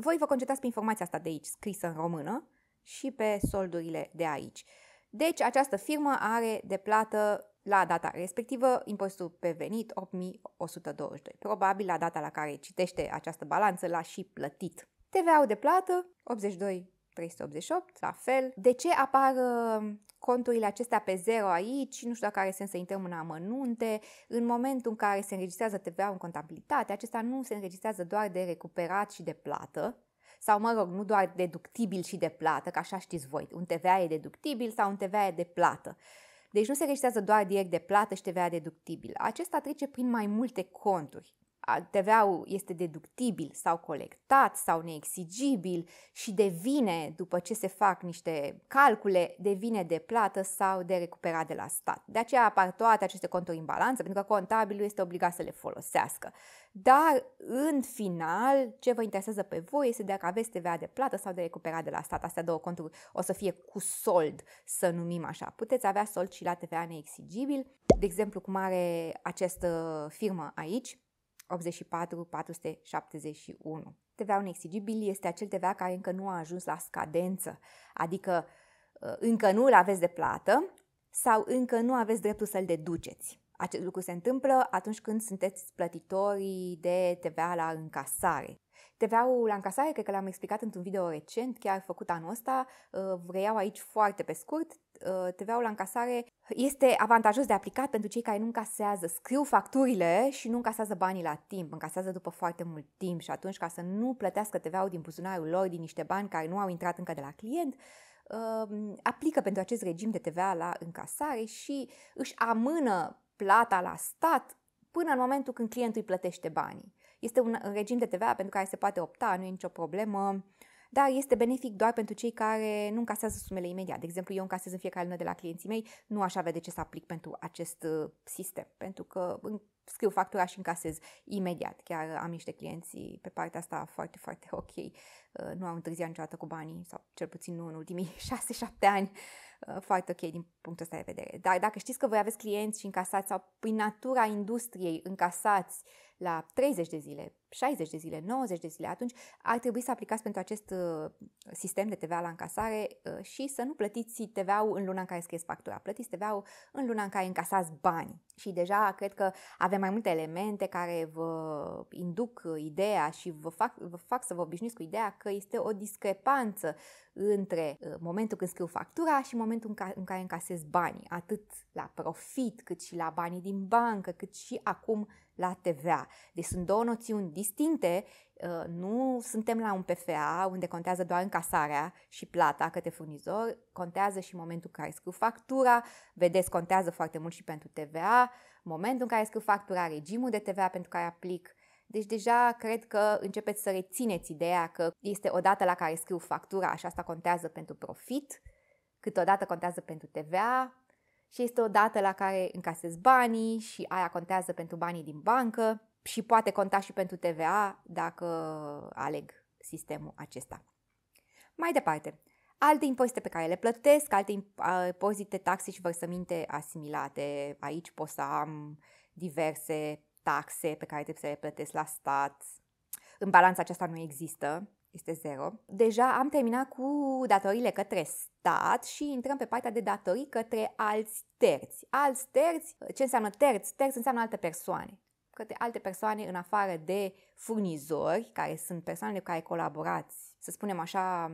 Voi vă concentrați pe informația asta de aici, scrisă în română, și pe soldurile de aici. Deci, această firmă are de plată la data respectivă impozitul pe venit 8122, probabil la data la care citește această balanță l-a și plătit. TVA-ul de plată 82 388, la fel. De ce apar uh, conturile acestea pe zero aici? Nu știu dacă are sens să intrăm în amănunte. În momentul în care se înregistrează TVA în contabilitate, acesta nu se înregistrează doar de recuperat și de plată, sau, mă rog, nu doar deductibil și de plată, că așa știți voi, un TVA e deductibil sau un TVA e de plată. Deci nu se registrează doar direct de plată și TVA deductibil. Acesta trece prin mai multe conturi. TVA-ul este deductibil sau colectat sau neexigibil și devine, după ce se fac niște calcule, devine de plată sau de recuperat de la stat. De aceea apar toate aceste conturi în balanță, pentru că contabilul este obligat să le folosească. Dar, în final, ce vă interesează pe voi este dacă aveți TVA de plată sau de recuperat de la stat. Astea două conturi o să fie cu sold, să numim așa. Puteți avea sold și la TVA neexigibil, de exemplu cum are această firmă aici, 471. TVA-ul inexigibil este acel TVA care încă nu a ajuns la scadență, adică uh, încă nu îl aveți de plată sau încă nu aveți dreptul să-l deduceți. Acest lucru se întâmplă atunci când sunteți plătitorii de TVA la încasare. TVA-ul la încasare, cred că l-am explicat într-un video recent, chiar făcut anul ăsta, uh, vreau aici foarte pe scurt, Uh, TVA-ul la încasare este avantajos de aplicat pentru cei care nu încasează. Scriu facturile și nu încasează banii la timp, încasează după foarte mult timp și atunci ca să nu plătească TVA-ul din buzunarul lor, din niște bani care nu au intrat încă de la client, um, aplică pentru acest regim de TVA la încasare și își amână plata la stat până în momentul când clientul îi plătește banii. Este un regim de TVA pentru care se poate opta, nu e nicio problemă dar este benefic doar pentru cei care nu încasează sumele imediat. De exemplu, eu încasez în fiecare lună de la clienții mei, nu aș avea de ce să aplic pentru acest uh, sistem, pentru că scriu factura și încasez imediat. Chiar am niște clienți pe partea asta foarte, foarte ok. Uh, nu au întârziat niciodată cu banii, sau cel puțin nu în ultimii 6-7 ani. Uh, foarte ok din punctul ăsta de vedere. Dar dacă știți că voi aveți clienți și încasați sau prin natura industriei încasați uh, la 30 de zile, 60 de zile, 90 de zile, atunci ar trebui să aplicați pentru acest uh, sistem de TVA la încasare uh, și să nu plătiți TVA-ul în luna în care scrieți factura. Plătiți TVA-ul în luna în care încasați bani. Și deja cred că avem mai multe elemente care vă induc ideea și vă fac, vă fac să vă obișnuiți cu ideea că este o discrepanță între uh, momentul când scriu factura și momentul în care, încasez banii, atât la profit, cât și la banii din bancă, cât și acum la TVA. Deci sunt două noțiuni distincte, uh, nu suntem la un PFA unde contează doar încasarea și plata către furnizor, contează și momentul în care scriu factura, vedeți, contează foarte mult și pentru TVA, momentul în care scriu factura, regimul de TVA pentru care aplic, deci deja cred că începeți să rețineți ideea că este o dată la care scriu factura și asta contează pentru profit, câteodată contează pentru TVA, și este o dată la care încasezi banii și aia contează pentru banii din bancă și poate conta și pentru TVA dacă aleg sistemul acesta. Mai departe, alte impozite pe care le plătesc, alte impozite, taxe și vărsăminte asimilate. Aici pot să am diverse taxe pe care trebuie să le plătesc la stat. În balanța aceasta nu există, este zero. Deja am terminat cu datoriile către stat și intrăm pe partea de datorii către alți terți. Alți terți, ce înseamnă terți? Terți înseamnă alte persoane. Către alte persoane în afară de furnizori, care sunt persoanele cu care colaborați, să spunem așa,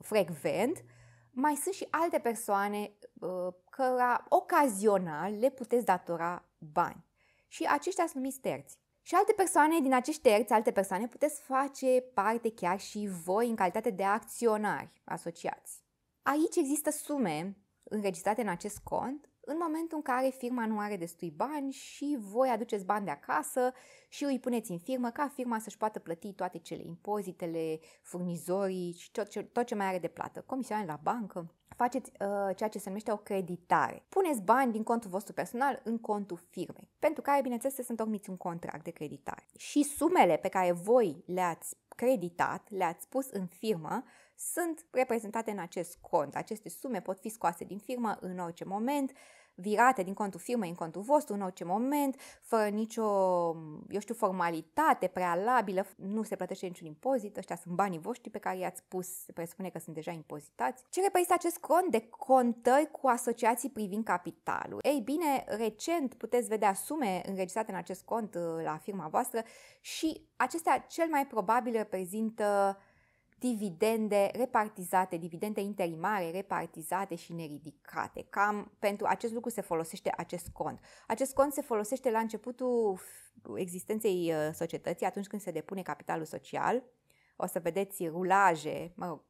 frecvent, mai sunt și alte persoane uh, căra ocazional le puteți datora bani. Și aceștia sunt numiți terți. Și alte persoane din acești terți, alte persoane, puteți face parte chiar și voi în calitate de acționari asociați. Aici există sume înregistrate în acest cont în momentul în care firma nu are destui bani și voi aduceți bani de acasă și îi puneți în firmă ca firma să-și poată plăti toate cele impozitele, furnizorii și tot ce, tot ce mai are de plată, comisioane la bancă. Faceți uh, ceea ce se numește o creditare. Puneți bani din contul vostru personal în contul firmei, pentru care, bineînțeles, să întocmiți un contract de creditare. Și sumele pe care voi le-ați creditat, le-ați pus în firmă, sunt reprezentate în acest cont. Aceste sume pot fi scoase din firmă în orice moment, virate din contul firmei în contul vostru în orice moment, fără nicio, eu știu, formalitate prealabilă, nu se plătește niciun impozit, ăștia sunt banii voștri pe care i-ați pus, se presupune că sunt deja impozitați. Ce reprezintă acest cont de contări cu asociații privind capitalul? Ei bine, recent puteți vedea sume înregistrate în acest cont uh, la firma voastră și acestea cel mai probabil reprezintă dividende repartizate, dividende interimare repartizate și neridicate. Cam pentru acest lucru se folosește acest cont. Acest cont se folosește la începutul existenței uh, societății, atunci când se depune capitalul social. O să vedeți rulaje, mă rog,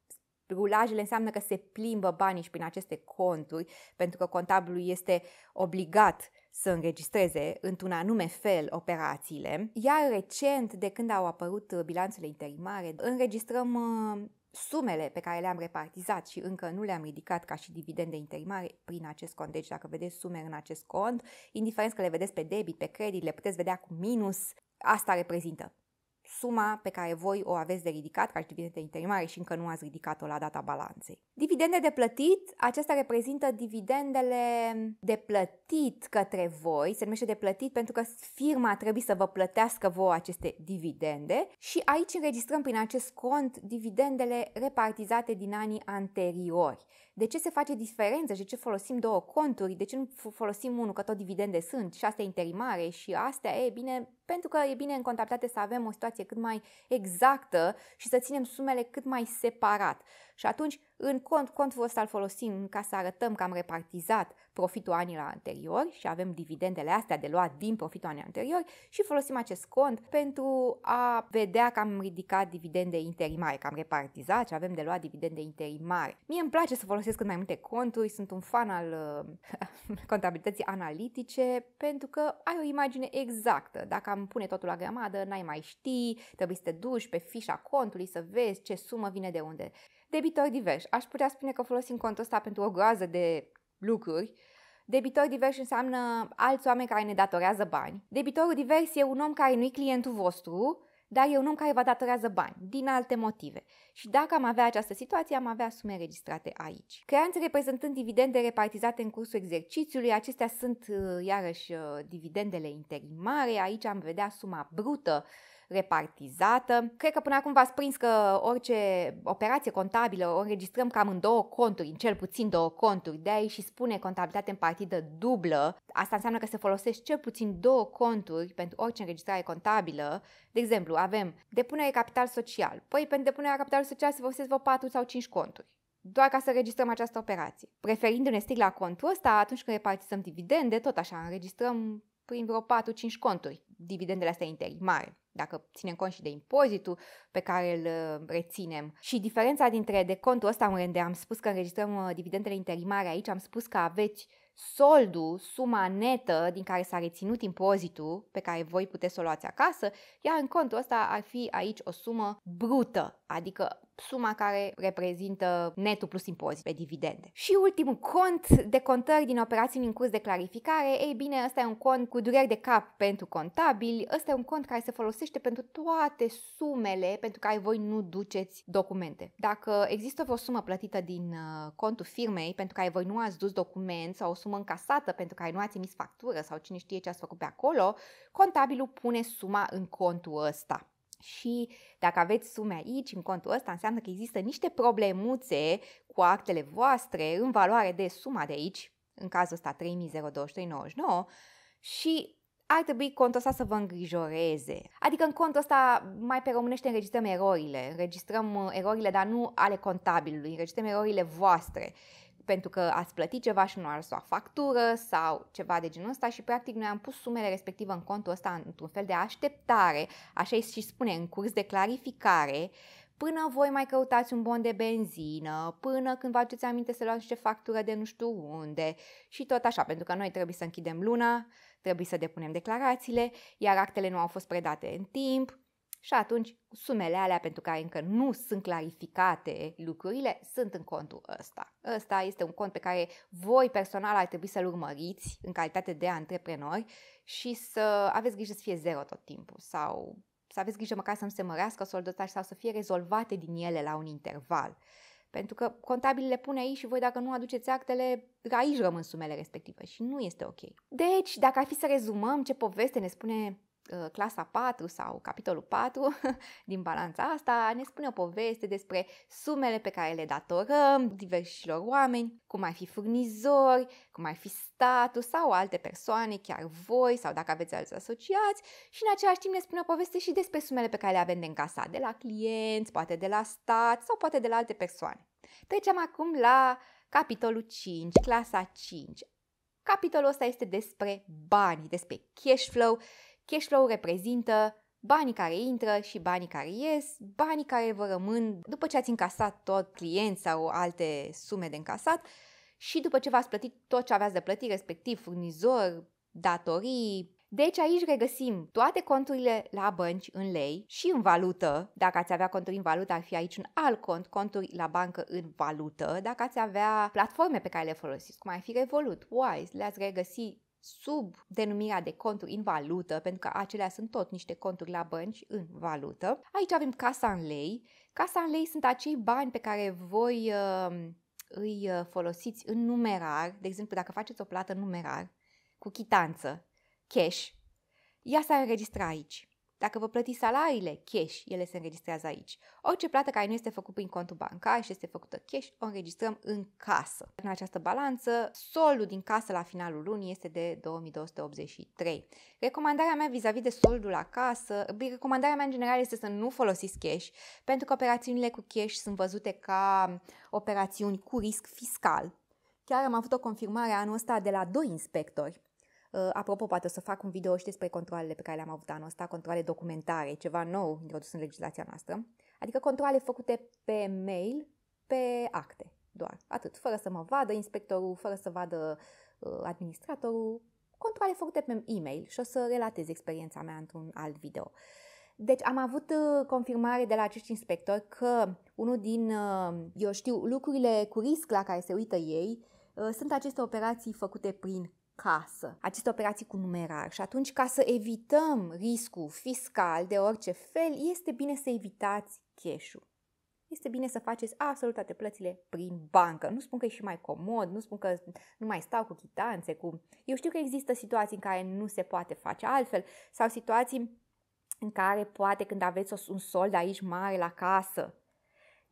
rulajele înseamnă că se plimbă banii și prin aceste conturi, pentru că contabilul este obligat să înregistreze într-un anume fel operațiile, iar recent, de când au apărut bilanțele interimare, înregistrăm uh, sumele pe care le-am repartizat și încă nu le-am ridicat ca și dividende interimare prin acest cont. Deci dacă vedeți sume în acest cont, indiferent că le vedeți pe debit, pe credit, le puteți vedea cu minus, asta reprezintă suma pe care voi o aveți de ridicat ca și dividende interimare și încă nu ați ridicat-o la data balanței. Dividende de plătit, Acestea reprezintă dividendele de plătit către voi, se numește de plătit pentru că firma trebuie să vă plătească voi aceste dividende și aici înregistrăm prin acest cont dividendele repartizate din anii anteriori. De ce se face diferență? De ce folosim două conturi? De ce nu folosim unul, că tot dividende sunt și astea interimare și astea? E bine, pentru că e bine în contabilitate să avem o situație cât mai exactă și să ținem sumele cât mai separat. Și atunci, în cont, contul ăsta îl folosim ca să arătăm că am repartizat profitul anilor anteriori și avem dividendele astea de luat din profitul anilor anteriori și folosim acest cont pentru a vedea că am ridicat dividende interimare, că am repartizat și avem de luat dividende interimare. Mie îmi place să folosesc cât mai multe conturi, sunt un fan al uh, contabilității analitice pentru că ai o imagine exactă. Dacă am pune totul la grămadă, n-ai mai ști, trebuie să te duci pe fișa contului să vezi ce sumă vine de unde debitori diversi. Aș putea spune că folosim contul ăsta pentru o groază de lucruri. Debitori diversi înseamnă alți oameni care ne datorează bani. Debitorul divers e un om care nu-i clientul vostru, dar e un om care vă datorează bani, din alte motive. Și dacă am avea această situație, am avea sume registrate aici. Creanțe reprezentând dividende repartizate în cursul exercițiului, acestea sunt uh, iarăși uh, dividendele interimare, aici am vedea suma brută repartizată. Cred că până acum v-ați prins că orice operație contabilă o înregistrăm cam în două conturi, în cel puțin două conturi. De aici și spune contabilitate în partidă dublă. Asta înseamnă că se folosește cel puțin două conturi pentru orice înregistrare contabilă. De exemplu, avem depunere capital social. Păi pentru depunerea capital social se folosesc vreo 4 sau 5 conturi doar ca să registrăm această operație. Preferindu-ne strict la contul ăsta, atunci când repartizăm dividende, tot așa, înregistrăm prin vreo 4-5 conturi dividendele astea interimare dacă ținem cont și de impozitul pe care îl uh, reținem. Și diferența dintre de contul ăsta unde am spus că înregistrăm uh, dividendele interimare aici, am spus că aveți soldul, suma netă din care s-a reținut impozitul pe care voi puteți să o luați acasă, iar în contul ăsta ar fi aici o sumă brută, adică suma care reprezintă netul plus impozit pe dividende. Și ultimul cont de contări din operațiuni în curs de clarificare, ei bine, ăsta e un cont cu dureri de cap pentru contabili, ăsta e un cont care se folosește pentru toate sumele pentru care voi nu duceți documente. Dacă există o sumă plătită din uh, contul firmei pentru care voi nu ați dus document sau o sumă încasată pentru care nu ați emis factură sau cine știe ce ați făcut pe acolo, contabilul pune suma în contul ăsta. Și dacă aveți sume aici, în contul ăsta, înseamnă că există niște problemuțe cu actele voastre în valoare de suma de aici, în cazul ăsta 3023,99 și ar trebui contul ăsta să vă îngrijoreze. Adică în contul ăsta mai pe românește înregistrăm erorile, înregistrăm uh, erorile, dar nu ale contabilului, înregistrăm erorile voastre pentru că ați plătit ceva și nu ați luat factură sau ceva de genul ăsta și practic noi am pus sumele respective în contul ăsta într-un fel de așteptare, așa și spune, în curs de clarificare, până voi mai căutați un bon de benzină, până când vă aduceți aminte să luați ce factură de nu știu unde și tot așa, pentru că noi trebuie să închidem luna, trebuie să depunem declarațiile, iar actele nu au fost predate în timp, și atunci sumele alea pentru care încă nu sunt clarificate lucrurile sunt în contul ăsta. Ăsta este un cont pe care voi personal ar trebui să-l urmăriți în calitate de antreprenori și să aveți grijă să fie zero tot timpul sau să aveți grijă măcar să nu se mărească soldotași sau să fie rezolvate din ele la un interval. Pentru că contabilele le pune aici și voi dacă nu aduceți actele, aici rămân sumele respective și nu este ok. Deci, dacă ar fi să rezumăm ce poveste ne spune Uh, clasa 4 sau capitolul 4 din balanța asta ne spune o poveste despre sumele pe care le datorăm diversilor oameni, cum ar fi furnizori, cum ar fi statul sau alte persoane, chiar voi sau dacă aveți alți asociați și în același timp ne spune o poveste și despre sumele pe care le avem de încasat, de la clienți, poate de la stat sau poate de la alte persoane. Trecem acum la capitolul 5, clasa 5. Capitolul ăsta este despre bani, despre cash flow Cashflow reprezintă banii care intră și banii care ies, banii care vă rămân după ce ați încasat tot client sau alte sume de încasat și după ce v-ați plătit tot ce aveați de plătit, respectiv furnizor, datorii, deci aici regăsim toate conturile la bănci în lei și în valută. Dacă ați avea conturi în valută, ar fi aici un alt cont, conturi la bancă în valută. Dacă ați avea platforme pe care le folosiți, cum ar fi Revolut, Wise, le-ați regăsi sub denumirea de conturi în valută, pentru că acelea sunt tot niște conturi la bănci în valută. Aici avem casa în lei. Casa în lei sunt acei bani pe care voi uh, îi uh, folosiți în numerar, de exemplu dacă faceți o plată în numerar, cu chitanță, cash, ea s a înregistrat aici. Dacă vă plătiți salariile cash, ele se înregistrează aici. Orice plată care nu este făcută prin contul bancar și este făcută cash, o înregistrăm în casă. În această balanță, soldul din casă la finalul lunii este de 2283. Recomandarea mea vis-a-vis de soldul la casă, recomandarea mea în general este să nu folosiți cash, pentru că operațiunile cu cash sunt văzute ca operațiuni cu risc fiscal. Chiar am avut o confirmare anul ăsta de la doi inspectori Uh, apropo, poate o să fac un video și despre controlele pe care le-am avut anul ăsta, controle documentare, ceva nou introdus în legislația noastră, adică controle făcute pe mail, pe acte, doar, atât, fără să mă vadă inspectorul, fără să vadă uh, administratorul, controle făcute pe e-mail și o să relatez experiența mea într-un alt video. Deci am avut uh, confirmare de la acești inspectori că unul din, uh, eu știu, lucrurile cu risc la care se uită ei sunt aceste operații făcute prin casă. Aceste operații cu numerar și atunci ca să evităm riscul fiscal de orice fel, este bine să evitați cash-ul este bine să faceți absolut toate plățile prin bancă. Nu spun că e și mai comod, nu spun că nu mai stau cu chitanțe, cu... Eu știu că există situații în care nu se poate face altfel sau situații în care poate când aveți un sold aici mare la casă,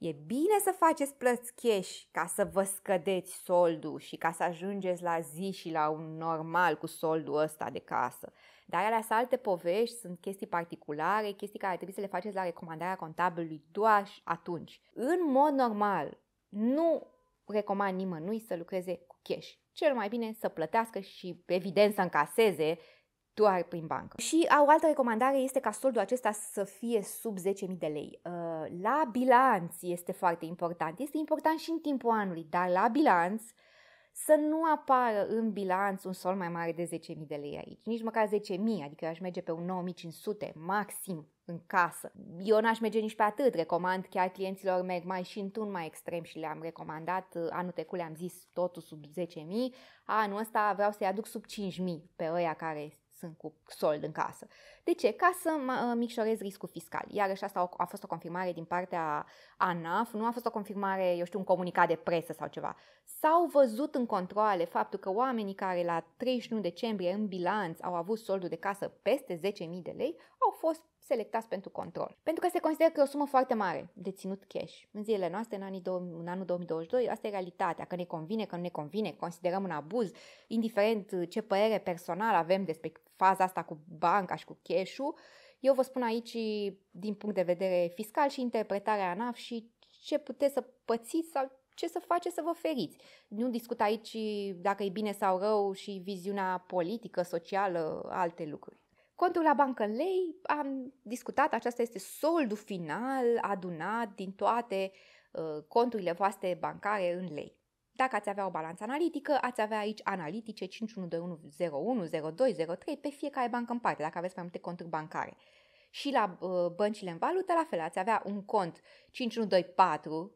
E bine să faceți plăți cash ca să vă scădeți soldul și ca să ajungeți la zi și la un normal cu soldul ăsta de casă. Dar alea sunt alte povești, sunt chestii particulare, chestii care trebuie să le faceți la recomandarea contabilului doar atunci. În mod normal, nu recomand nimănui să lucreze cu cash. Cel mai bine să plătească și evident să încaseze tu ai prin bancă. Și o altă recomandare este ca soldul acesta să fie sub 10.000 de lei. Uh, la bilanț este foarte important. Este important și în timpul anului, dar la bilanț să nu apară în bilanț un sol mai mare de 10.000 de lei aici. Nici măcar 10.000, adică aș merge pe un 9.500 maxim în casă. Eu n-aș merge nici pe atât, recomand chiar clienților merg mai și într-un mai extrem și le-am recomandat, uh, anul trecut le-am zis totul sub 10.000, anul ăsta vreau să-i aduc sub 5.000 pe ăia care sunt cu sold în casă. De ce? Ca să uh, micșorez riscul fiscal. Iarăși asta a fost o confirmare din partea ANAF, nu a fost o confirmare, eu știu, un comunicat de presă sau ceva. S-au văzut în controle faptul că oamenii care la 31 decembrie în bilanț au avut soldul de casă peste 10.000 de lei au fost selectați pentru control. Pentru că se consideră că e o sumă foarte mare de ținut cash. În zilele noastre, în, anii, în anul 2022, asta e realitatea, că ne convine, că nu ne convine, considerăm un abuz, indiferent uh, ce părere personală avem despre faza asta cu banca și cu cash-ul, eu vă spun aici din punct de vedere fiscal și interpretarea ANAF și ce puteți să pățiți sau ce să faceți să vă feriți. Nu discut aici dacă e bine sau rău și viziunea politică, socială, alte lucruri. Contul la bancă în lei, am discutat, aceasta este soldul final adunat din toate uh, conturile voastre bancare în lei. Dacă ați avea o balanță analitică, ați avea aici analitice 5121020203 pe fiecare bancă în parte, dacă aveți mai multe conturi bancare. Și la uh, băncile în valută, la fel, ați avea un cont 5124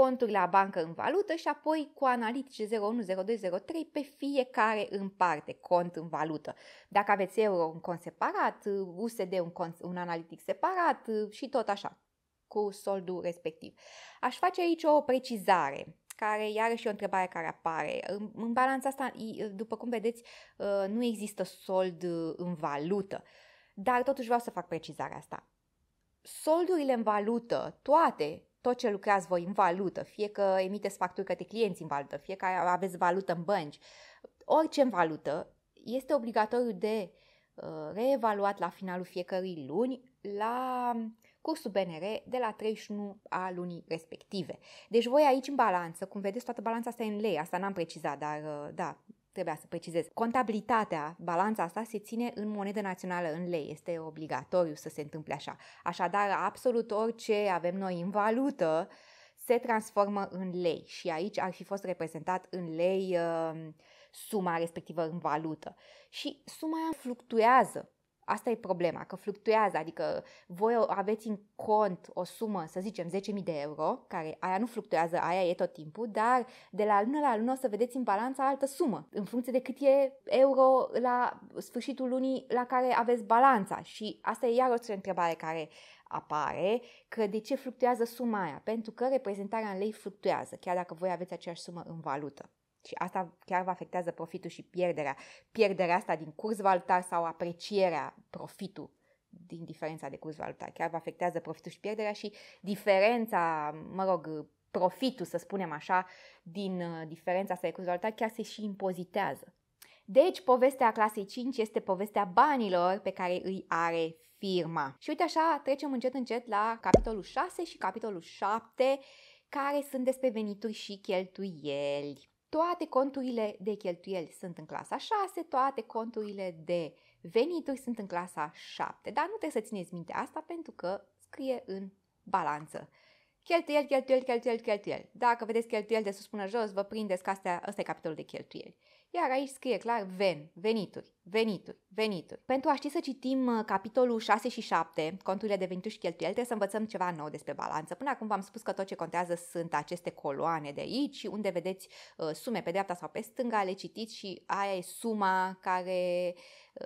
conturi la bancă în valută și apoi cu analitice 010203 pe fiecare în parte, cont în valută. Dacă aveți euro un cont separat, USD un, cont, un analitic separat și tot așa, cu soldul respectiv. Aș face aici o precizare care iarăși e o întrebare care apare. În, în balanța asta, după cum vedeți, ă, nu există sold în valută, dar totuși vreau să fac precizarea asta. Soldurile în valută, toate, tot ce lucrați voi în valută, fie că emiteți facturi către clienți în valută, fie că aveți valută în bănci, orice în valută, este obligatoriu de uh, reevaluat la finalul fiecărui luni la cursul BNR de la 31 a lunii respective. Deci voi aici în balanță, cum vedeți toată balanța asta e în lei, asta n-am precizat, dar uh, da, trebuia să precizez. Contabilitatea, balanța asta se ține în monedă națională, în lei. Este obligatoriu să se întâmple așa. Așadar, absolut orice avem noi în valută se transformă în lei și aici ar fi fost reprezentat în lei uh, suma respectivă în valută. Și suma aia fluctuează Asta e problema, că fluctuează, adică voi aveți în cont o sumă, să zicem 10.000 de euro, care aia nu fluctuează, aia e tot timpul, dar de la lună la lună o să vedeți în balanța altă sumă, în funcție de cât e euro la sfârșitul lunii la care aveți balanța. Și asta e iar o întrebare care apare, că de ce fluctuează suma aia? Pentru că reprezentarea în lei fluctuează, chiar dacă voi aveți aceeași sumă în valută. Și asta chiar vă afectează profitul și pierderea. Pierderea asta din curs valutar sau aprecierea profitul din diferența de curs valutar. Chiar vă afectează profitul și pierderea și diferența, mă rog, profitul, să spunem așa, din uh, diferența asta de curs valutar chiar se și impozitează. Deci, povestea clasei 5 este povestea banilor pe care îi are firma. Și uite așa, trecem încet încet la capitolul 6 și capitolul 7, care sunt despre venituri și cheltuieli. Toate conturile de cheltuieli sunt în clasa 6, toate conturile de venituri sunt în clasa 7, dar nu trebuie să țineți minte asta pentru că scrie în balanță. Cheltuieli, cheltuieli, cheltuieli, cheltuieli. Dacă vedeți cheltuieli de sus până jos, vă prindeți că astea, ăsta e capitolul de cheltuieli. Iar aici scrie clar ven, venituri, venituri, venituri. Pentru a ști să citim uh, capitolul 6 și 7, conturile de venituri și cheltuieli, trebuie să învățăm ceva nou despre balanță. Până acum v-am spus că tot ce contează sunt aceste coloane de aici și unde vedeți uh, sume pe dreapta sau pe stânga, le citiți și aia e suma care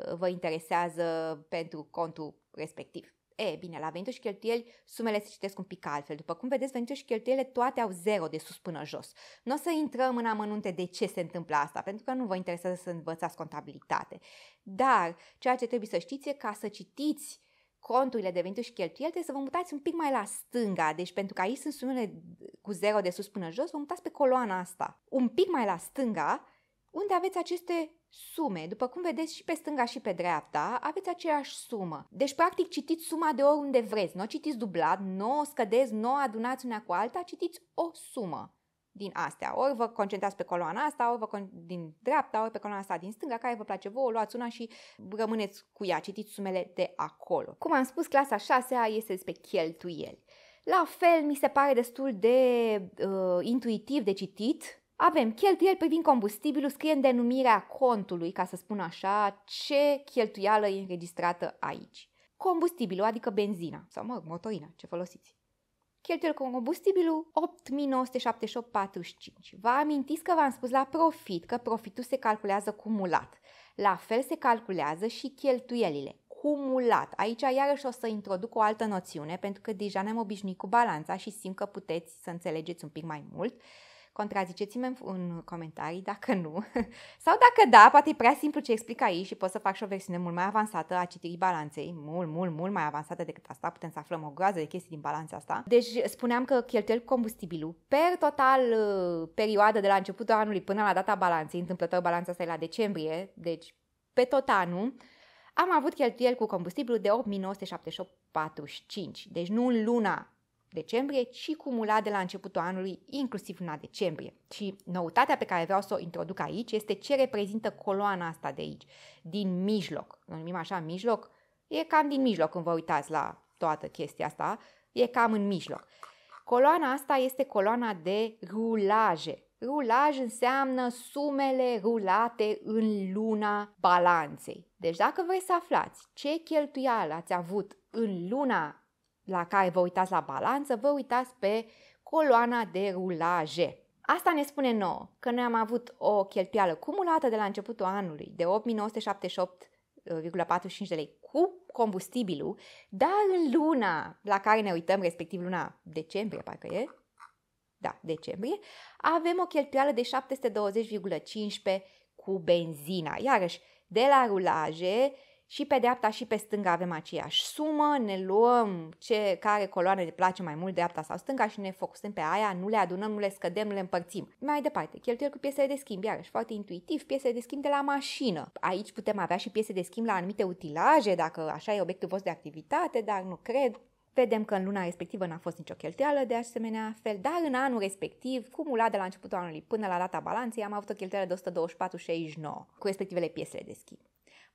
uh, vă interesează pentru contul respectiv. E, bine, la venituri și cheltuieli sumele se citesc un pic altfel. După cum vedeți, venituri și cheltuielile toate au zero de sus până jos. Nu o să intrăm în amănunte de ce se întâmplă asta, pentru că nu vă interesează să învățați contabilitate. Dar ceea ce trebuie să știți e ca să citiți conturile de venituri și cheltuieli, trebuie să vă mutați un pic mai la stânga, deci pentru că aici sunt sumele cu zero de sus până jos, vă mutați pe coloana asta, un pic mai la stânga, unde aveți aceste Sume. După cum vedeți și pe stânga și pe dreapta, aveți aceeași sumă. Deci, practic, citiți suma de oriunde vreți. Nu o citiți dublat, nu o scădeți, nu o adunați una cu alta, citiți o sumă din astea. Ori vă concentrați pe coloana asta, ori vă con- din dreapta, ori pe coloana asta din stânga, care vă place vouă, luați una și rămâneți cu ea, citiți sumele de acolo. Cum am spus, clasa 6-a este despre cheltuieli. La fel, mi se pare destul de uh, intuitiv de citit, avem cheltuieli privind combustibilul, scrie în denumirea contului, ca să spun așa, ce cheltuială e înregistrată aici. Combustibilul, adică benzina sau, mă rog, motorina, ce folosiți. Cheltuieli cu combustibilul 8.978,45. Vă amintiți că v-am spus la profit că profitul se calculează cumulat. La fel se calculează și cheltuielile cumulat. Aici iarăși o să introduc o altă noțiune pentru că deja ne-am obișnuit cu balanța și simt că puteți să înțelegeți un pic mai mult. Contraziceți-mă în comentarii dacă nu. Sau dacă da, poate e prea simplu ce explic aici și pot să fac și o versiune mult mai avansată a citirii balanței, mult, mult, mult mai avansată decât asta, putem să aflăm o groază de chestii din balanța asta. Deci spuneam că cheltuieli cu combustibilul per total uh, perioada de la începutul anului până la data balanței, întâmplător balanța asta e la decembrie, deci pe tot anul, am avut cheltuieli cu combustibilul de 8.978,45, deci nu în luna decembrie, ci cumulat de la începutul anului, inclusiv luna decembrie. Și noutatea pe care vreau să o introduc aici este ce reprezintă coloana asta de aici, din mijloc. Îl numim așa mijloc, e cam din mijloc când vă uitați la toată chestia asta, e cam în mijloc. Coloana asta este coloana de rulaje. Rulaj înseamnă sumele rulate în luna balanței. Deci dacă vreți să aflați ce cheltuială ați avut în luna la care vă uitați la balanță, vă uitați pe coloana de rulaje. Asta ne spune nouă că noi am avut o cheltuială cumulată de la începutul anului de 8.978,45 de lei cu combustibilul, dar în luna la care ne uităm, respectiv luna decembrie, parcă e, da, decembrie, avem o cheltuială de 720,15 cu benzina. Iarăși, de la rulaje, și pe dreapta și pe stânga avem aceeași sumă, ne luăm ce, care coloană ne place mai mult, dreapta sau stânga și ne focusăm pe aia, nu le adunăm, nu le scădem, nu le împărțim. Mai departe, cheltuieli cu piese de schimb, iarăși foarte intuitiv, piese de schimb de la mașină. Aici putem avea și piese de schimb la anumite utilaje, dacă așa e obiectul vostru de activitate, dar nu cred, Vedem că în luna respectivă n-a fost nicio cheltuială, de asemenea fel, dar în anul respectiv, cumulat de la începutul anului până la data balanței, am avut o cheltuială de 124,69 cu respectivele piesele de schimb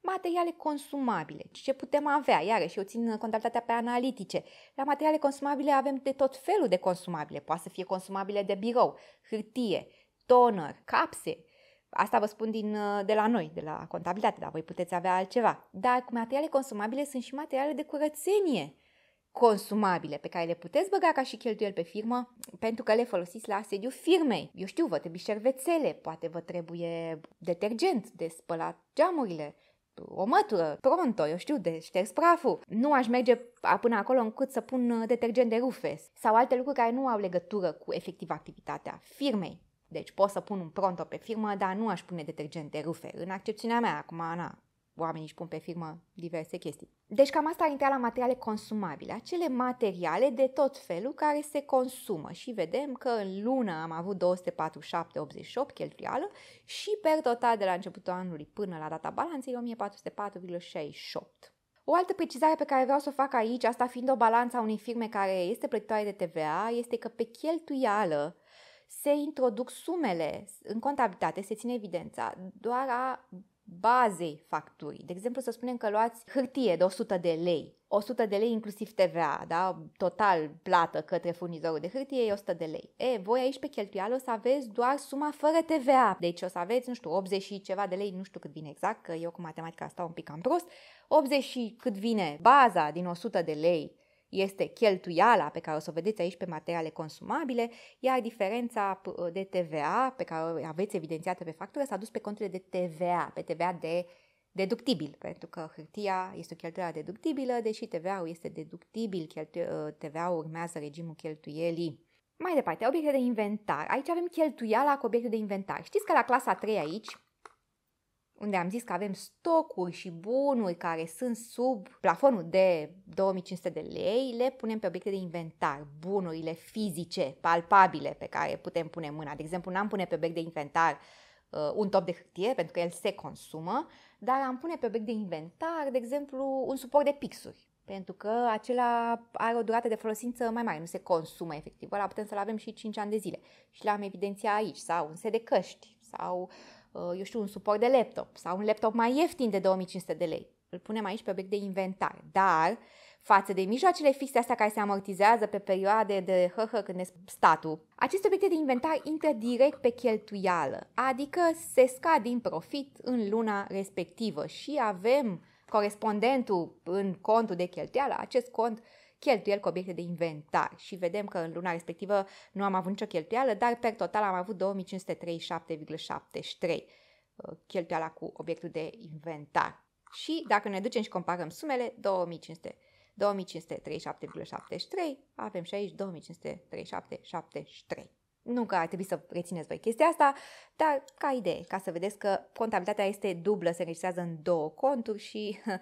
materiale consumabile, deci, ce putem avea. Iarăși, eu țin contabilitatea pe analitice. La materiale consumabile avem de tot felul de consumabile. Poate să fie consumabile de birou, hârtie, toner, capse. Asta vă spun din, uh, de la noi, de la contabilitate, dar voi puteți avea altceva. Dar materiale consumabile sunt și materiale de curățenie consumabile pe care le puteți băga ca și cheltuieli pe firmă pentru că le folosiți la sediu firmei. Eu știu, vă trebuie șervețele, poate vă trebuie detergent de spălat geamurile, o mătură, pronto, eu știu, de șters praful. Nu aș merge până acolo încât să pun uh, detergent de rufe sau alte lucruri care nu au legătură cu efectiv activitatea firmei. Deci pot să pun un pronto pe firmă, dar nu aș pune detergent de rufe, în accepțiunea mea, acum, na, oamenii își pun pe firmă diverse chestii. Deci cam asta ar intra la materiale consumabile, acele materiale de tot felul care se consumă și vedem că în lună am avut 247,88 cheltuială și per total de la începutul anului până la data balanței 1404,68. O altă precizare pe care vreau să o fac aici, asta fiind o balanță a unei firme care este plătitoare de TVA, este că pe cheltuială se introduc sumele în contabilitate, se ține evidența doar a bazei facturii. De exemplu, să spunem că luați hârtie de 100 de lei, 100 de lei inclusiv TVA, da? total plată către furnizorul de hârtie e 100 de lei. E, voi aici pe cheltuială o să aveți doar suma fără TVA, deci o să aveți, nu știu, 80 și ceva de lei, nu știu cât vine exact, că eu cu matematica asta un pic am prost, 80 și cât vine baza din 100 de lei este cheltuiala pe care o să o vedeți aici pe materiale consumabile, iar diferența de TVA pe care o aveți evidențiată pe factură s-a dus pe conturile de TVA, pe TVA de deductibil, pentru că hârtia este o cheltuială deductibilă, deși TVA-ul este deductibil, TVA-ul ă, urmează regimul cheltuielii. Mai departe, obiecte de inventar. Aici avem cheltuiala cu obiecte de inventar. Știți că la clasa 3 aici unde am zis că avem stocuri și bunuri care sunt sub plafonul de 2500 de lei, le punem pe obiecte de inventar, bunurile fizice, palpabile pe care putem pune mâna. De exemplu, n-am pune pe obiect de inventar uh, un top de hârtie, pentru că el se consumă, dar am pune pe obiect de inventar, de exemplu, un suport de pixuri, pentru că acela are o durată de folosință mai mare, nu se consumă efectiv. Ăla putem să-l avem și 5 ani de zile și l-am evidenția aici, sau un set de căști, sau uh, Uh, eu știu, un suport de laptop sau un laptop mai ieftin de 2500 de lei. Îl punem aici pe obiect de inventar. Dar, față de mijloacele fixe astea care se amortizează pe perioade de hăhă când e statul, aceste obiecte de inventar intră direct pe cheltuială, adică se scad din profit în luna respectivă și avem corespondentul în contul de cheltuială, acest cont cheltuieli cu obiecte de inventar și vedem că în luna respectivă nu am avut nicio cheltuială, dar per total am avut 2537,73 uh, cheltuiala cu obiectul de inventar. Și dacă ne ducem și comparăm sumele, 2537,73, avem și aici 2537,73. Nu că ar trebui să rețineți voi chestia asta, dar ca idee, ca să vedeți că contabilitatea este dublă, se înregistrează în două conturi și uh,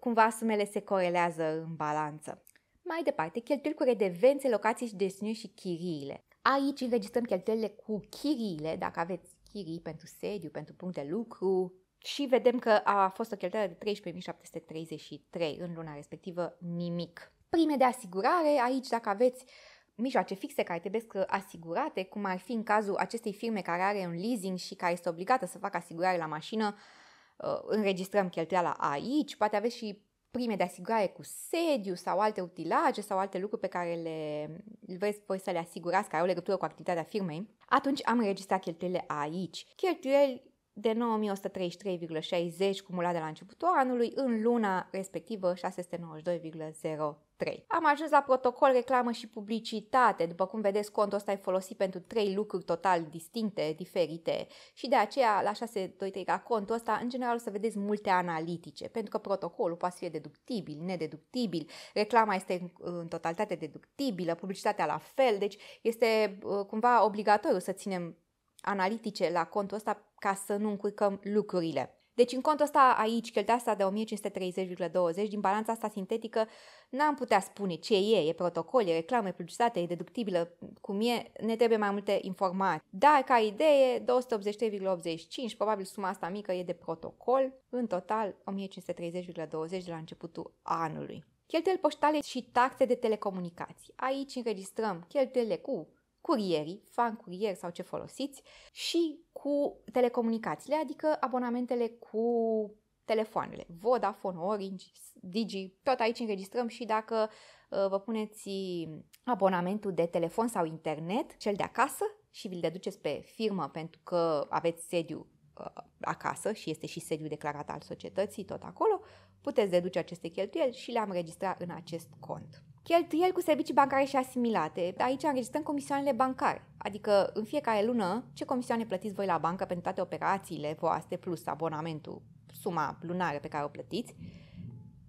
cumva sumele se corelează în balanță. Mai departe, cheltuieli cu redevențe, locații și destiniuri și chiriile. Aici înregistrăm cheltuielile cu chiriile, dacă aveți chirii pentru sediu, pentru punct de lucru, și vedem că a fost o cheltuială de 13.733 în luna respectivă, nimic. Prime de asigurare, aici dacă aveți mijloace fixe care trebuie asigurate, cum ar fi în cazul acestei firme care are un leasing și care este obligată să facă asigurare la mașină, uh, înregistrăm cheltuiala aici, poate aveți și prime de asigurare cu sediu sau alte utilaje sau alte lucruri pe care le vreți voi să le asigurați care au legătură cu activitatea firmei, atunci am înregistrat cheltuielile aici. Cheltuieli de 9133,60 cumulat de la începutul anului în luna respectivă 692,03. Am ajuns la protocol, reclamă și publicitate. După cum vedeți, contul ăsta e folosit pentru trei lucruri total distincte, diferite și de aceea la 623 la contul ăsta în general o să vedeți multe analitice, pentru că protocolul poate fi deductibil, nedeductibil, reclama este în totalitate deductibilă, publicitatea la fel, deci este uh, cumva obligatoriu să ținem analitice la contul ăsta ca să nu încurcăm lucrurile. Deci în contul ăsta aici, cheltuiala asta de 1530,20 din balanța asta sintetică, n-am putea spune ce e, e protocol, e reclamă, e publicitate, e deductibilă, cum e, ne trebuie mai multe informații. Dar ca idee, 283,85, probabil suma asta mică e de protocol, în total 1530,20 de la începutul anului. Cheltuieli poștale și taxe de telecomunicații. Aici înregistrăm cheltuielile cu curierii, fan curier sau ce folosiți, și cu telecomunicațiile, adică abonamentele cu telefoanele, Vodafone, Orange, Digi, tot aici înregistrăm și dacă uh, vă puneți abonamentul de telefon sau internet, cel de acasă, și vi-l deduceți pe firmă pentru că aveți sediu uh, acasă și este și sediu declarat al societății tot acolo, puteți deduce aceste cheltuieli și le-am registrat în acest cont. Cheltuieli cu servicii bancare și asimilate. Aici înregistrăm comisioanele bancare, adică în fiecare lună ce comisioane plătiți voi la bancă pentru toate operațiile voastre plus abonamentul, suma lunară pe care o plătiți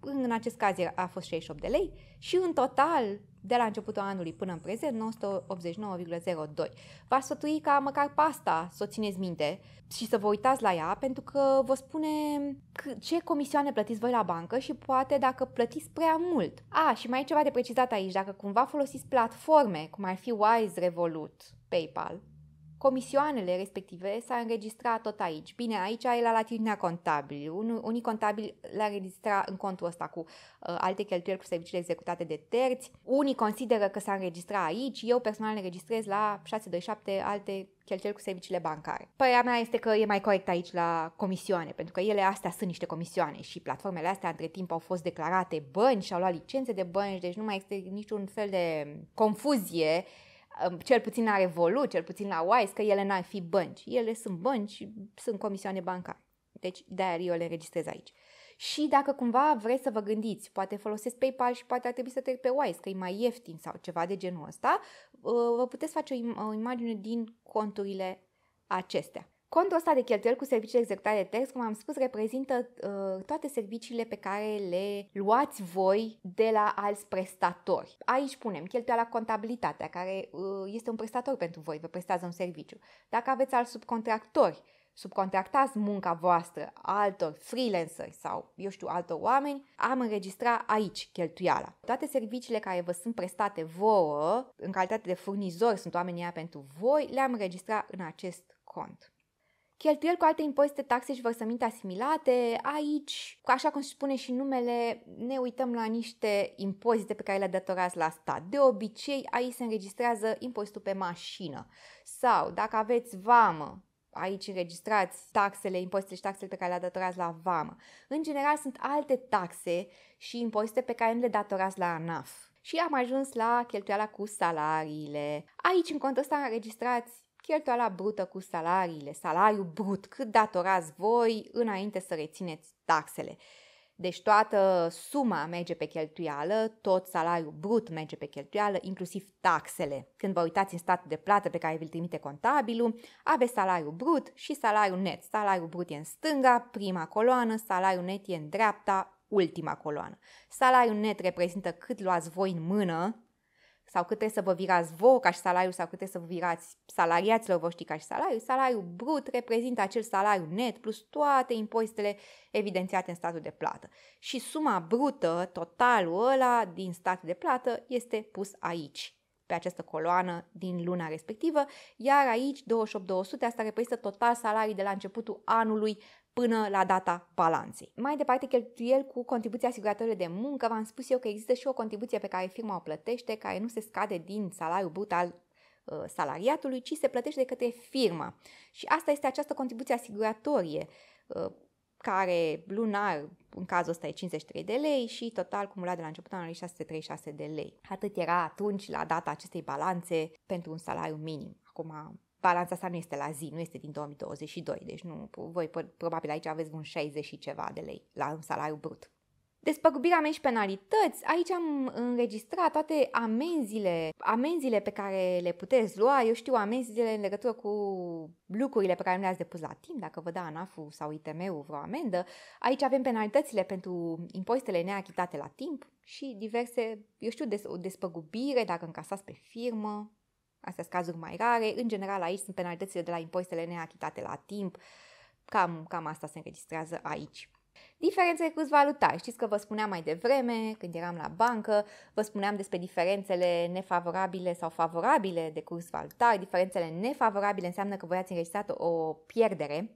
în acest caz a fost 68 de lei și în total, de la începutul anului până în prezent, 989,02. V-aș sfătui ca măcar pasta să o țineți minte și să vă uitați la ea, pentru că vă spune ce comisioane plătiți voi la bancă și poate dacă plătiți prea mult. A, și mai e ceva de precizat aici, dacă cumva folosiți platforme, cum ar fi Wise, Revolut, PayPal, Comisioanele respective s-a înregistrat tot aici. Bine, aici e la latitudinea contabilă. Un, unii contabili le înregistrat în contul ăsta cu uh, alte cheltuieli cu serviciile executate de terți. Unii consideră că s-a înregistrat aici. Eu personal le registrez la 627 alte cheltuieli cu serviciile bancare. Părerea mea este că e mai corect aici la comisioane, pentru că ele astea sunt niște comisioane și platformele astea între timp au fost declarate bănci și au luat licențe de bănci, deci nu mai este niciun fel de confuzie cel puțin la Revolut, cel puțin la Wise, că ele n-ar fi bănci. Ele sunt bănci, sunt comisioane bancare. Deci de-aia eu le registrez aici. Și dacă cumva vreți să vă gândiți, poate folosesc PayPal și poate ar trebui să trec pe Wise, că e mai ieftin sau ceva de genul ăsta, uh, vă puteți face o, o imagine din conturile acestea. Contul ăsta de cheltuieli cu servicii de executare de text, cum am spus, reprezintă uh, toate serviciile pe care le luați voi de la alți prestatori. Aici punem cheltuiala contabilitatea, care uh, este un prestator pentru voi, vă prestează un serviciu. Dacă aveți alți subcontractori, subcontractați munca voastră altor freelanceri sau, eu știu, altor oameni, am înregistrat aici cheltuiala. Toate serviciile care vă sunt prestate vouă, în calitate de furnizori sunt oamenii aia pentru voi, le-am înregistrat în acest cont. Cheltuieli cu alte impozite, taxe și vărsăminte asimilate, aici, așa cum spune și numele, ne uităm la niște impozite pe care le datorați la stat. De obicei, aici se înregistrează impozitul pe mașină sau, dacă aveți vamă, aici înregistrați taxele, impozitele și taxele pe care le datorați la vamă. În general, sunt alte taxe și impozite pe care nu le datorați la ANAF. Și am ajuns la cheltuiala cu salariile. Aici, în contul ăsta, înregistrați Cheltuiala brută cu salariile, salariul brut, cât datorați voi înainte să rețineți taxele. Deci toată suma merge pe cheltuială, tot salariul brut merge pe cheltuială, inclusiv taxele. Când vă uitați în statul de plată pe care vi-l trimite contabilul, aveți salariul brut și salariul net. Salariul brut e în stânga, prima coloană, salariul net e în dreapta, ultima coloană. Salariul net reprezintă cât luați voi în mână sau cât trebuie să vă virați voi, ca și salariu sau cât trebuie să vă virați salariaților voștri ca și salariu. Salariul brut reprezintă acel salariu net plus toate impozitele evidențiate în statul de plată. Și suma brută, totalul ăla din statul de plată este pus aici pe această coloană din luna respectivă, iar aici 28.200, asta reprezintă total salarii de la începutul anului până la data balanței. Mai departe, cheltuieli cu contribuția asiguratorului de muncă. V-am spus eu că există și o contribuție pe care firma o plătește, care nu se scade din salariul brut al uh, salariatului, ci se plătește de către firma. Și asta este această contribuție asiguratorie, uh, care lunar, în cazul ăsta, e 53 de lei și total cumulat de la începutul anului 636 de lei. Atât era atunci la data acestei balanțe pentru un salariu minim. Acum balanța asta nu este la zi, nu este din 2022, deci nu, voi probabil aici aveți un 60 și ceva de lei la un salariu brut. Despăgubirea mea și penalități, aici am înregistrat toate amenziile, amenziile pe care le puteți lua, eu știu amenziile în legătură cu lucrurile pe care nu le-ați depus la timp, dacă vă da anaf sau ITM-ul vreo amendă. Aici avem penalitățile pentru impozitele neachitate la timp și diverse, eu știu, des, o despăgubire dacă încasați pe firmă, astea sunt cazuri mai rare. În general aici sunt penalitățile de la impozitele neachitate la timp. Cam, cam asta se înregistrează aici. Diferențe cu valutar. Știți că vă spuneam mai devreme, când eram la bancă, vă spuneam despre diferențele nefavorabile sau favorabile de curs valutar. Diferențele nefavorabile înseamnă că voi ați înregistrat o pierdere,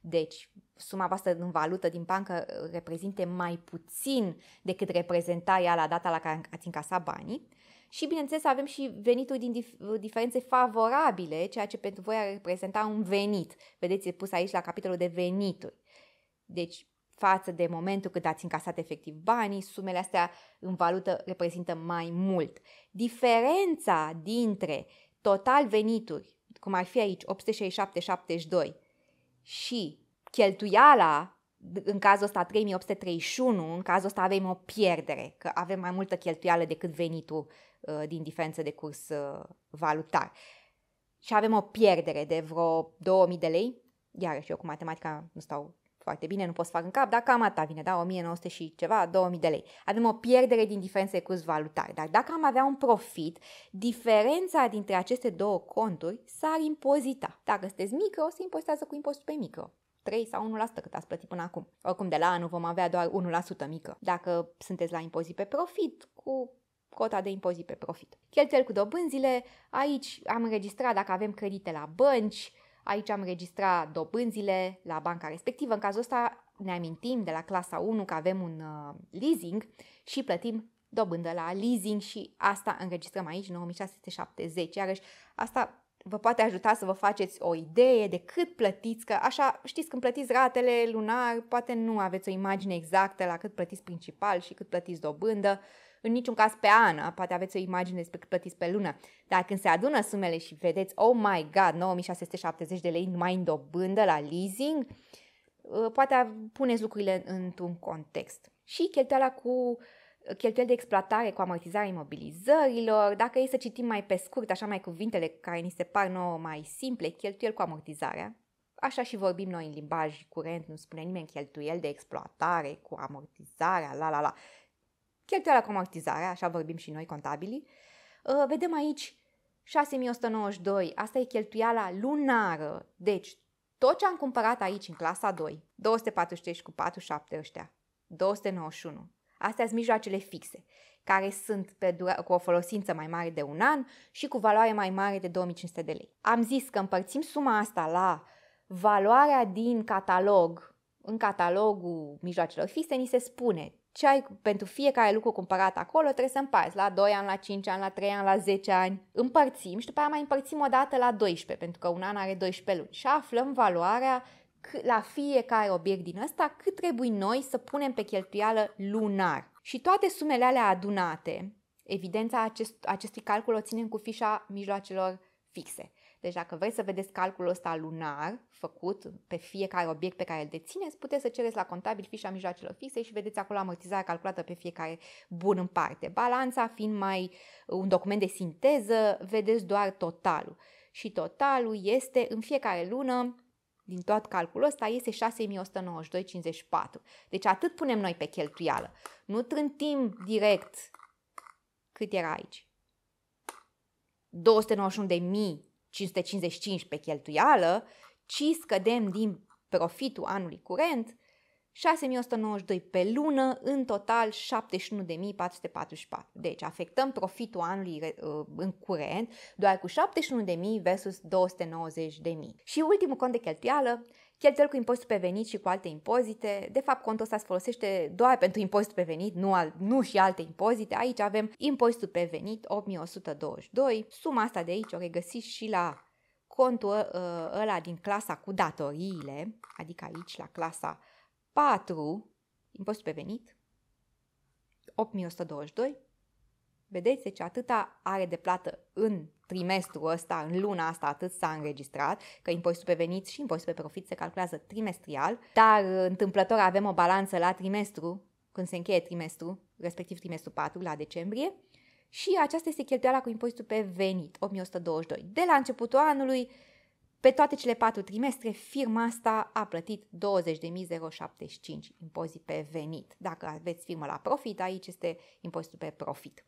deci suma voastră în valută din bancă reprezinte mai puțin decât reprezenta ea la data la care ați încasat banii și, bineînțeles, avem și venituri din dif- diferențe favorabile, ceea ce pentru voi ar reprezenta un venit. Vedeți, e pus aici la capitolul de venituri. Deci, față de momentul când ați încasat efectiv banii, sumele astea în valută reprezintă mai mult. Diferența dintre total venituri, cum ar fi aici 867,72 și cheltuiala în cazul ăsta 3831, în cazul ăsta avem o pierdere, că avem mai multă cheltuială decât venitul Uh, din diferență de curs uh, valutar. Și avem o pierdere de vreo 2000 de lei. Iarăși eu cu matematica nu stau foarte bine, nu pot să fac în cap, dar cam atâta vine, da, 1900 și ceva, 2000 de lei. Avem o pierdere din diferență de curs valutar, dar dacă am avea un profit, diferența dintre aceste două conturi s-ar impozita. Dacă sunteți micro, se impozitează cu impozitul pe micro. 3 sau 1% cât ați plătit până acum. Oricum, de la anul vom avea doar 1% mică. Dacă sunteți la impozit pe profit, cu cota de impozit pe profit. Cheltuieli cu dobânzile, aici am înregistrat dacă avem credite la bănci, aici am înregistrat dobânzile la banca respectivă. În cazul ăsta ne amintim de la clasa 1 că avem un uh, leasing și plătim dobândă la leasing și asta înregistrăm aici, 9670. Iarăși, asta vă poate ajuta să vă faceți o idee de cât plătiți, că așa știți când plătiți ratele lunar, poate nu aveți o imagine exactă la cât plătiți principal și cât plătiți dobândă în niciun caz pe an, poate aveți o imagine despre cât plătiți pe lună, dar când se adună sumele și vedeți, oh my god, 9670 de lei mai în dobândă la leasing, ă, poate puneți lucrurile într-un context. Și cheltuiala cu cheltuieli de exploatare cu amortizarea imobilizărilor, dacă e să citim mai pe scurt, așa mai cuvintele care ni se par nouă mai simple, cheltuieli cu amortizarea, așa și vorbim noi în limbaj curent, nu spune nimeni cheltuieli de exploatare cu amortizarea, la la la. Cheltuiala cu amortizarea, așa vorbim și noi contabilii. Uh, vedem aici 6192, asta e cheltuiala lunară. Deci, tot ce am cumpărat aici în clasa 2, 243 cu 47 ăștia, 291, astea sunt mijloacele fixe, care sunt pe dura- cu o folosință mai mare de un an și cu valoare mai mare de 2500 de lei. Am zis că împărțim suma asta la valoarea din catalog, în catalogul mijloacelor fixe ni se spune ce ai pentru fiecare lucru cumpărat acolo, trebuie să împarți la 2 ani, la 5 ani, la 3 ani, la 10 ani. Împărțim și după aia mai împărțim o dată la 12, pentru că un an are 12 luni. Și aflăm valoarea la fiecare obiect din ăsta cât trebuie noi să punem pe cheltuială lunar. Și toate sumele alea adunate, evidența acest, acestui calcul o ținem cu fișa mijloacelor fixe. Deci dacă vrei să vedeți calculul ăsta lunar făcut pe fiecare obiect pe care îl dețineți, puteți să cereți la contabil fișa mijloacelor fixe și vedeți acolo amortizarea calculată pe fiecare bun în parte. Balanța fiind mai un document de sinteză, vedeți doar totalul. Și totalul este în fiecare lună din tot calculul ăsta este 6.192,54. Deci atât punem noi pe cheltuială. Nu trântim direct cât era aici. 291.000 555 pe cheltuială, ci scădem din profitul anului curent 6192 pe lună, în total 71.444. Deci afectăm profitul anului uh, în curent doar cu 71.000 versus 290.000. Și ultimul cont de cheltuială, cheltuieli cu impozitul pe venit și cu alte impozite. De fapt, contul ăsta se folosește doar pentru impozitul pe venit, nu, al, nu și alte impozite. Aici avem impozitul pe venit, 8122. Suma asta de aici o regăsiți și la contul uh, ăla din clasa cu datoriile, adică aici la clasa 4, impozitul pe venit, 8122. Vedeți? Deci atâta are de plată în trimestrul ăsta, în luna asta atât s-a înregistrat, că impozitul pe venit și impozitul pe profit se calculează trimestrial, dar uh, întâmplător avem o balanță la trimestru, când se încheie trimestru, respectiv trimestru 4 la decembrie, și aceasta este cheltuiala cu impozitul pe venit, 1122. De la începutul anului, pe toate cele patru trimestre, firma asta a plătit 20.075 impozit pe venit. Dacă aveți firmă la profit, aici este impozitul pe profit.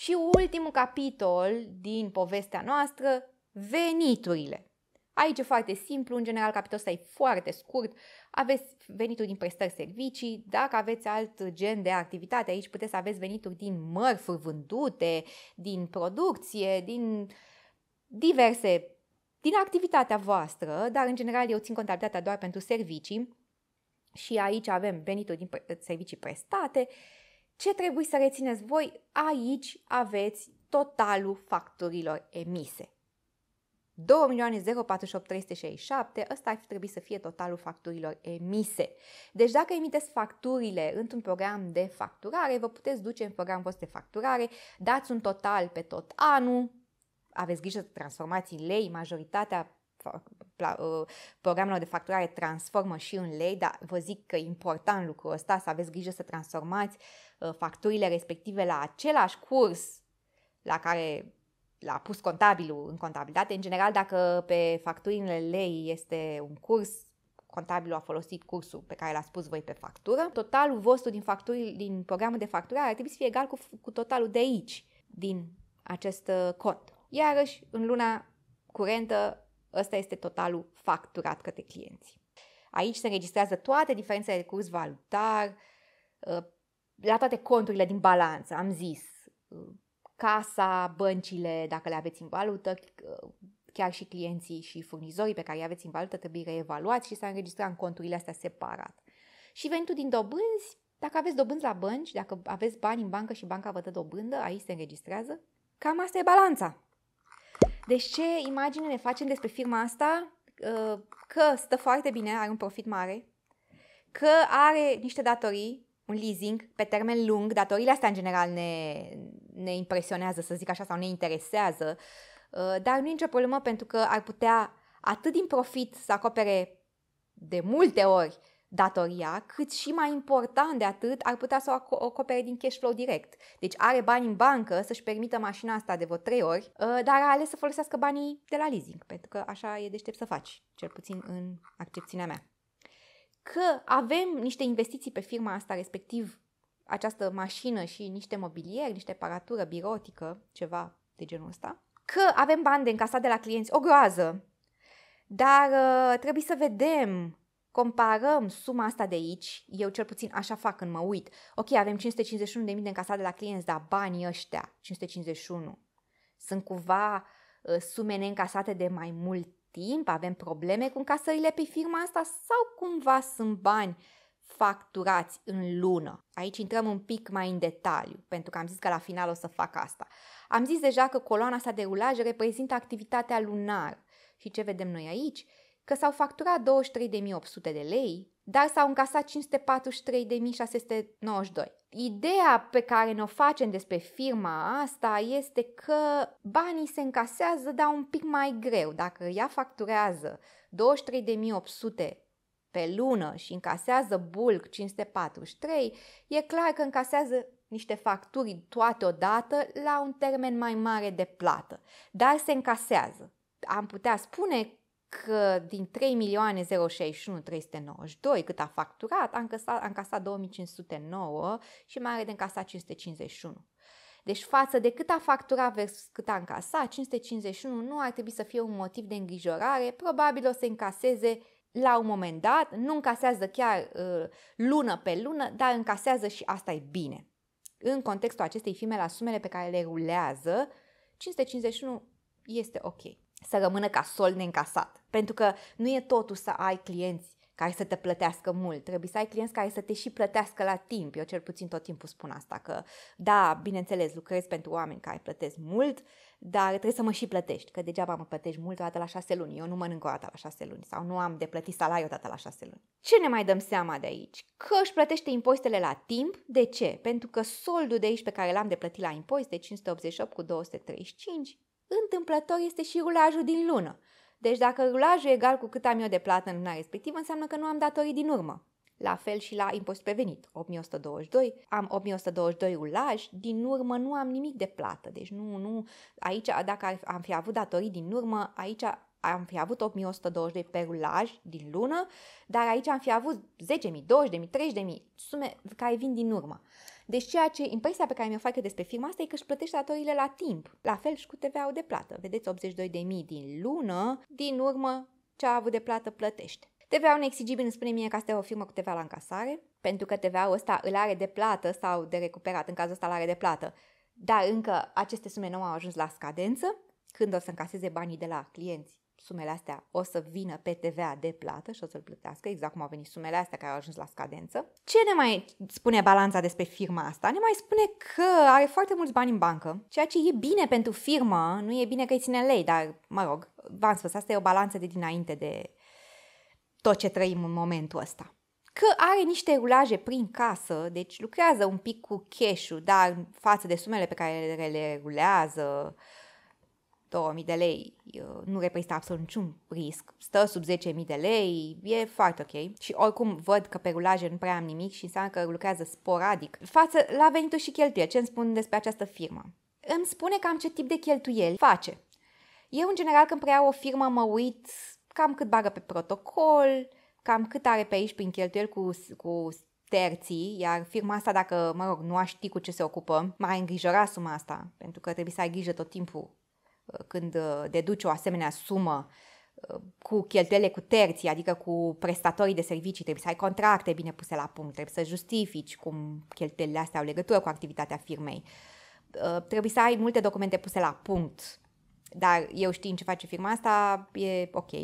Și ultimul capitol din povestea noastră, veniturile. Aici e foarte simplu, în general capitolul ăsta e foarte scurt, aveți venituri din prestări servicii, dacă aveți alt gen de activitate aici puteți să aveți venituri din mărfuri vândute, din producție, din diverse, din activitatea voastră, dar în general eu țin contabilitatea doar pentru servicii și aici avem venituri din servicii prestate, ce trebuie să rețineți voi? Aici aveți totalul facturilor emise. 2.048.367, ăsta ar fi trebuit să fie totalul facturilor emise. Deci dacă emiteți facturile într-un program de facturare, vă puteți duce în programul vostru de facturare, dați un total pe tot anul, aveți grijă să transformați în lei majoritatea Uh, programelor de facturare transformă și în lei, dar vă zic că e important lucrul ăsta, să aveți grijă să transformați uh, facturile respective la același curs la care l-a pus contabilul în contabilitate. În general, dacă pe facturile lei este un curs, contabilul a folosit cursul pe care l-a spus voi pe factură, totalul vostru din, facturi, din programul de facturare ar trebui să fie egal cu, cu totalul de aici, din acest uh, cont. Iarăși, în luna curentă, Ăsta este totalul facturat către clienți. Aici se înregistrează toate diferențele de curs valutar, uh, la toate conturile din balanță, am zis, uh, casa, băncile, dacă le aveți în valută, uh, chiar și clienții și furnizorii pe care îi aveți în valută trebuie reevaluați și să înregistrați în conturile astea separat. Și venitul din dobânzi, dacă aveți dobânzi la bănci, dacă aveți bani în bancă și banca vă dă dobândă, aici se înregistrează. Cam asta e balanța. Deci ce imagine ne facem despre firma asta? Uh, că stă foarte bine, are un profit mare, că are niște datorii, un leasing pe termen lung, datoriile astea în general ne, ne impresionează, să zic așa, sau ne interesează, uh, dar nu e nicio problemă pentru că ar putea atât din profit să acopere de multe ori datoria, cât și mai important de atât, ar putea să o acopere din cash flow direct. Deci are bani în bancă să-și permită mașina asta de vreo trei ori, ă, dar a ales să folosească banii de la leasing, pentru că așa e deștept să faci, cel puțin în accepțiunea mea. Că avem niște investiții pe firma asta, respectiv această mașină și niște mobilier, niște paratură birotică, ceva de genul ăsta, că avem bani de încasat de la clienți, o groază, dar uh, trebuie să vedem comparăm suma asta de aici, eu cel puțin așa fac când mă uit, ok, avem 551 de mii de încasat de la clienți, dar banii ăștia, 551, sunt cumva ă, sume neîncasate de mai mult timp, avem probleme cu încasările pe firma asta sau cumva sunt bani facturați în lună. Aici intrăm un pic mai în detaliu, pentru că am zis că la final o să fac asta. Am zis deja că coloana asta de rulaj reprezintă activitatea lunară. Și ce vedem noi aici că s-au facturat 23.800 de lei, dar s-au încasat 543.692. Ideea pe care ne-o facem despre firma asta este că banii se încasează, dar un pic mai greu. Dacă ea facturează 23.800 pe lună și încasează bulk 543, e clar că încasează niște facturi toate odată la un termen mai mare de plată, dar se încasează. Am putea spune că din 3 milioane 061 392 cât a facturat, a încasat, a încasat 2509 și mai are de încasat 551. Deci față de cât a facturat versus cât a încasat, 551 nu ar trebui să fie un motiv de îngrijorare, probabil o să încaseze la un moment dat, nu încasează chiar uh, lună pe lună, dar încasează și asta e bine. În contextul acestei firme, la sumele pe care le rulează, 551 este ok să rămână ca sol neîncasat. Pentru că nu e totul să ai clienți care să te plătească mult. Trebuie să ai clienți care să te și plătească la timp. Eu cel puțin tot timpul spun asta, că da, bineînțeles, lucrez pentru oameni care plătesc mult, dar trebuie să mă și plătești, că degeaba mă plătești mult o dată la șase luni. Eu nu mănânc o dată la șase luni sau nu am de plătit salariu o dată la șase luni. Ce ne mai dăm seama de aici? Că își plătește impozitele la timp. De ce? Pentru că soldul de aici pe care l-am de plătit la impozite, 588 cu 235, Întâmplător este și rulajul din lună. Deci dacă rulajul e egal cu cât am eu de plată în luna respectivă, înseamnă că nu am datorii din urmă. La fel și la impozit pe venit, 8122, am 8122 rulaj, din urmă nu am nimic de plată. Deci nu, nu, aici dacă am fi avut datorii din urmă, aici am fi avut 8122 pe rulaj din lună, dar aici am fi avut 10.000, 20.000, 30.000, sume care vin din urmă. Deci ceea ce impresia pe care mi-o eu despre firma asta e că își plătește datoriile la timp, la fel și cu TVA-ul de plată. Vedeți, 82.000 din lună, din urmă ce a avut de plată plătește. TVA-ul neexigibil îmi spune mie că asta e o firmă cu TVA la încasare, pentru că TVA-ul ăsta îl are de plată sau de recuperat, în cazul ăsta îl are de plată, dar încă aceste sume nu au ajuns la scadență, când o să încaseze banii de la clienți sumele astea o să vină pe TVA de plată și o să-l plătească, exact cum au venit sumele astea care au ajuns la scadență. Ce ne mai spune balanța despre firma asta? Ne mai spune că are foarte mulți bani în bancă, ceea ce e bine pentru firmă, nu e bine că îi ține lei, dar mă rog, v-am spus, asta e o balanță de dinainte de tot ce trăim în momentul ăsta. Că are niște rulaje prin casă, deci lucrează un pic cu cash dar față de sumele pe care le rulează, 2000 de lei nu reprezintă absolut niciun risc. Stă sub 10.000 de lei, e foarte ok. Și oricum văd că pe rulaje nu prea am nimic și înseamnă că lucrează sporadic. Față la venituri și cheltuieli, ce îmi spun despre această firmă? Îmi spune cam ce tip de cheltuieli face. Eu, în general, când preiau o firmă, mă uit cam cât bagă pe protocol, cam cât are pe aici prin cheltuieli cu, cu terții, iar firma asta, dacă, mă rog, nu aș ști cu ce se ocupă, m-a îngrijora suma asta, pentru că trebuie să ai grijă tot timpul când uh, deduci o asemenea sumă uh, cu cheltuiele cu terții, adică cu prestatorii de servicii, trebuie să ai contracte bine puse la punct, trebuie să justifici cum cheltuielile astea au legătură cu activitatea firmei. Uh, trebuie să ai multe documente puse la punct, dar eu știu ce face firma asta, e ok.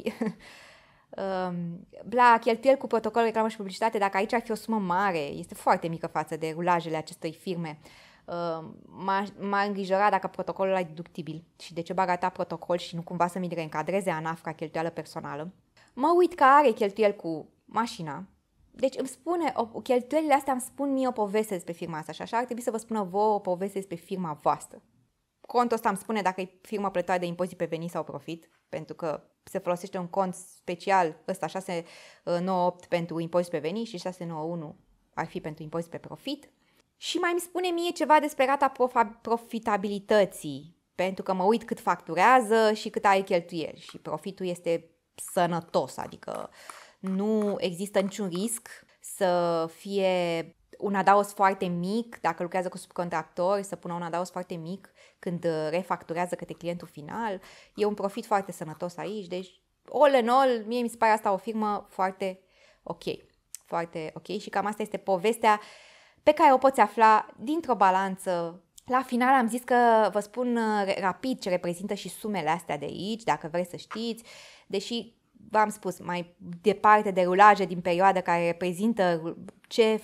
Um, la cheltuieli cu protocol reclamă și publicitate, dacă aici ar fi o sumă mare, este foarte mică față de rulajele acestei firme, Uh, m-a, m-a îngrijorat dacă protocolul e deductibil și de ce bag atâta protocol și nu cumva să mi reîncadreze ca cheltuială personală. Mă uit că are cheltuieli cu mașina. Deci îmi spune, o, cheltuielile astea îmi spun mie o poveste despre firma asta și așa ar trebui să vă spună vouă o poveste despre firma voastră. Contul ăsta îmi spune dacă e firma plătoare de impozit pe venit sau profit, pentru că se folosește un cont special, ăsta 698 uh, pentru impozit pe venit și 691 ar fi pentru impozit pe profit. Și mai îmi spune mie ceva despre rata profa- profitabilității, pentru că mă uit cât facturează și cât are cheltuieli și profitul este sănătos, adică nu există niciun risc să fie un adaos foarte mic, dacă lucrează cu subcontractori, să pună un adaos foarte mic când uh, refacturează către clientul final. E un profit foarte sănătos aici, deci all in all, mie mi se pare asta o firmă foarte ok. Foarte ok și cam asta este povestea uh, pe care o poți afla dintr-o balanță la final am zis că vă spun uh, rapid ce reprezintă și sumele astea de aici, dacă vreți să știți, deși v-am spus mai departe de rulaje din perioada care reprezintă ce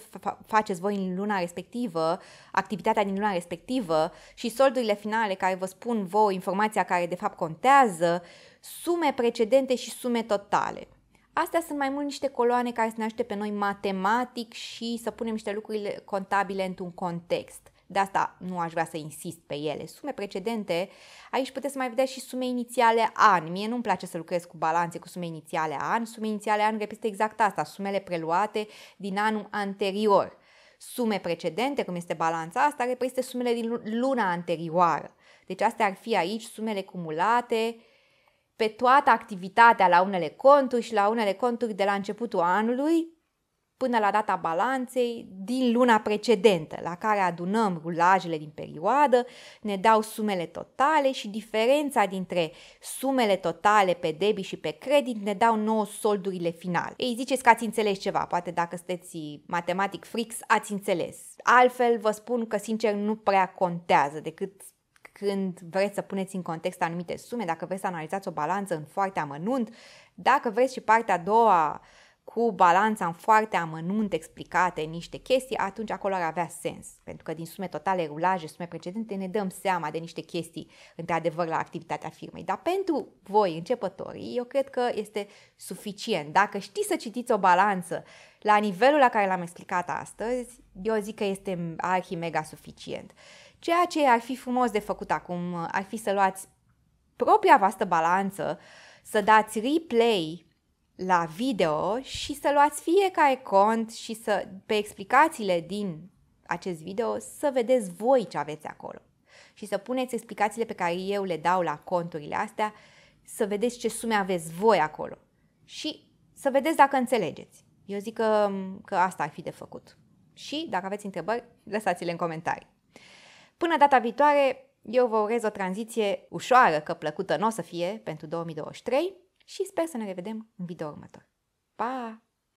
faceți voi în luna respectivă, activitatea din luna respectivă și soldurile finale care vă spun voi informația care de fapt contează, sume precedente și sume totale. Astea sunt mai mult niște coloane care să ne ajute pe noi matematic și să punem niște lucruri contabile într-un context. De asta nu aș vrea să insist pe ele. Sume precedente, aici puteți să mai vedeți și sume inițiale an. Mie nu-mi place să lucrez cu balanțe cu sume inițiale an. Sume inițiale an reprezintă exact asta, sumele preluate din anul anterior. Sume precedente, cum este balanța asta, reprezintă sumele din luna anterioară. Deci astea ar fi aici sumele cumulate pe toată activitatea la unele conturi și la unele conturi de la începutul anului până la data balanței din luna precedentă, la care adunăm rulajele din perioadă, ne dau sumele totale și diferența dintre sumele totale pe debit și pe credit ne dau nouă soldurile finale. Ei, ziceți că ați înțeles ceva, poate dacă sunteți matematic frix, ați înțeles. Altfel, vă spun că sincer nu prea contează decât când vreți să puneți în context anumite sume, dacă vreți să analizați o balanță în foarte amănunt, dacă vreți și partea a doua cu balanța în foarte amănunt explicate niște chestii, atunci acolo ar avea sens. Pentru că din sume totale, rulaje, sume precedente, ne dăm seama de niște chestii, într-adevăr, la activitatea firmei. Dar pentru voi, începătorii, eu cred că este suficient. Dacă știți să citiți o balanță la nivelul la care l-am explicat astăzi, eu zic că este arhi mega suficient. Ceea ce ar fi frumos de făcut acum uh, ar fi să luați propria voastră balanță, să dați replay la video și să luați fiecare cont și să, pe explicațiile din acest video, să vedeți voi ce aveți acolo. Și să puneți explicațiile pe care eu le dau la conturile astea, să vedeți ce sume aveți voi acolo. Și să vedeți dacă înțelegeți. Eu zic că, că asta ar fi de făcut. Și dacă aveți întrebări, lăsați-le în comentarii. Până data viitoare, eu vă urez o tranziție ușoară, că plăcută nu o să fie pentru 2023 și sper să ne revedem în video următor. Pa!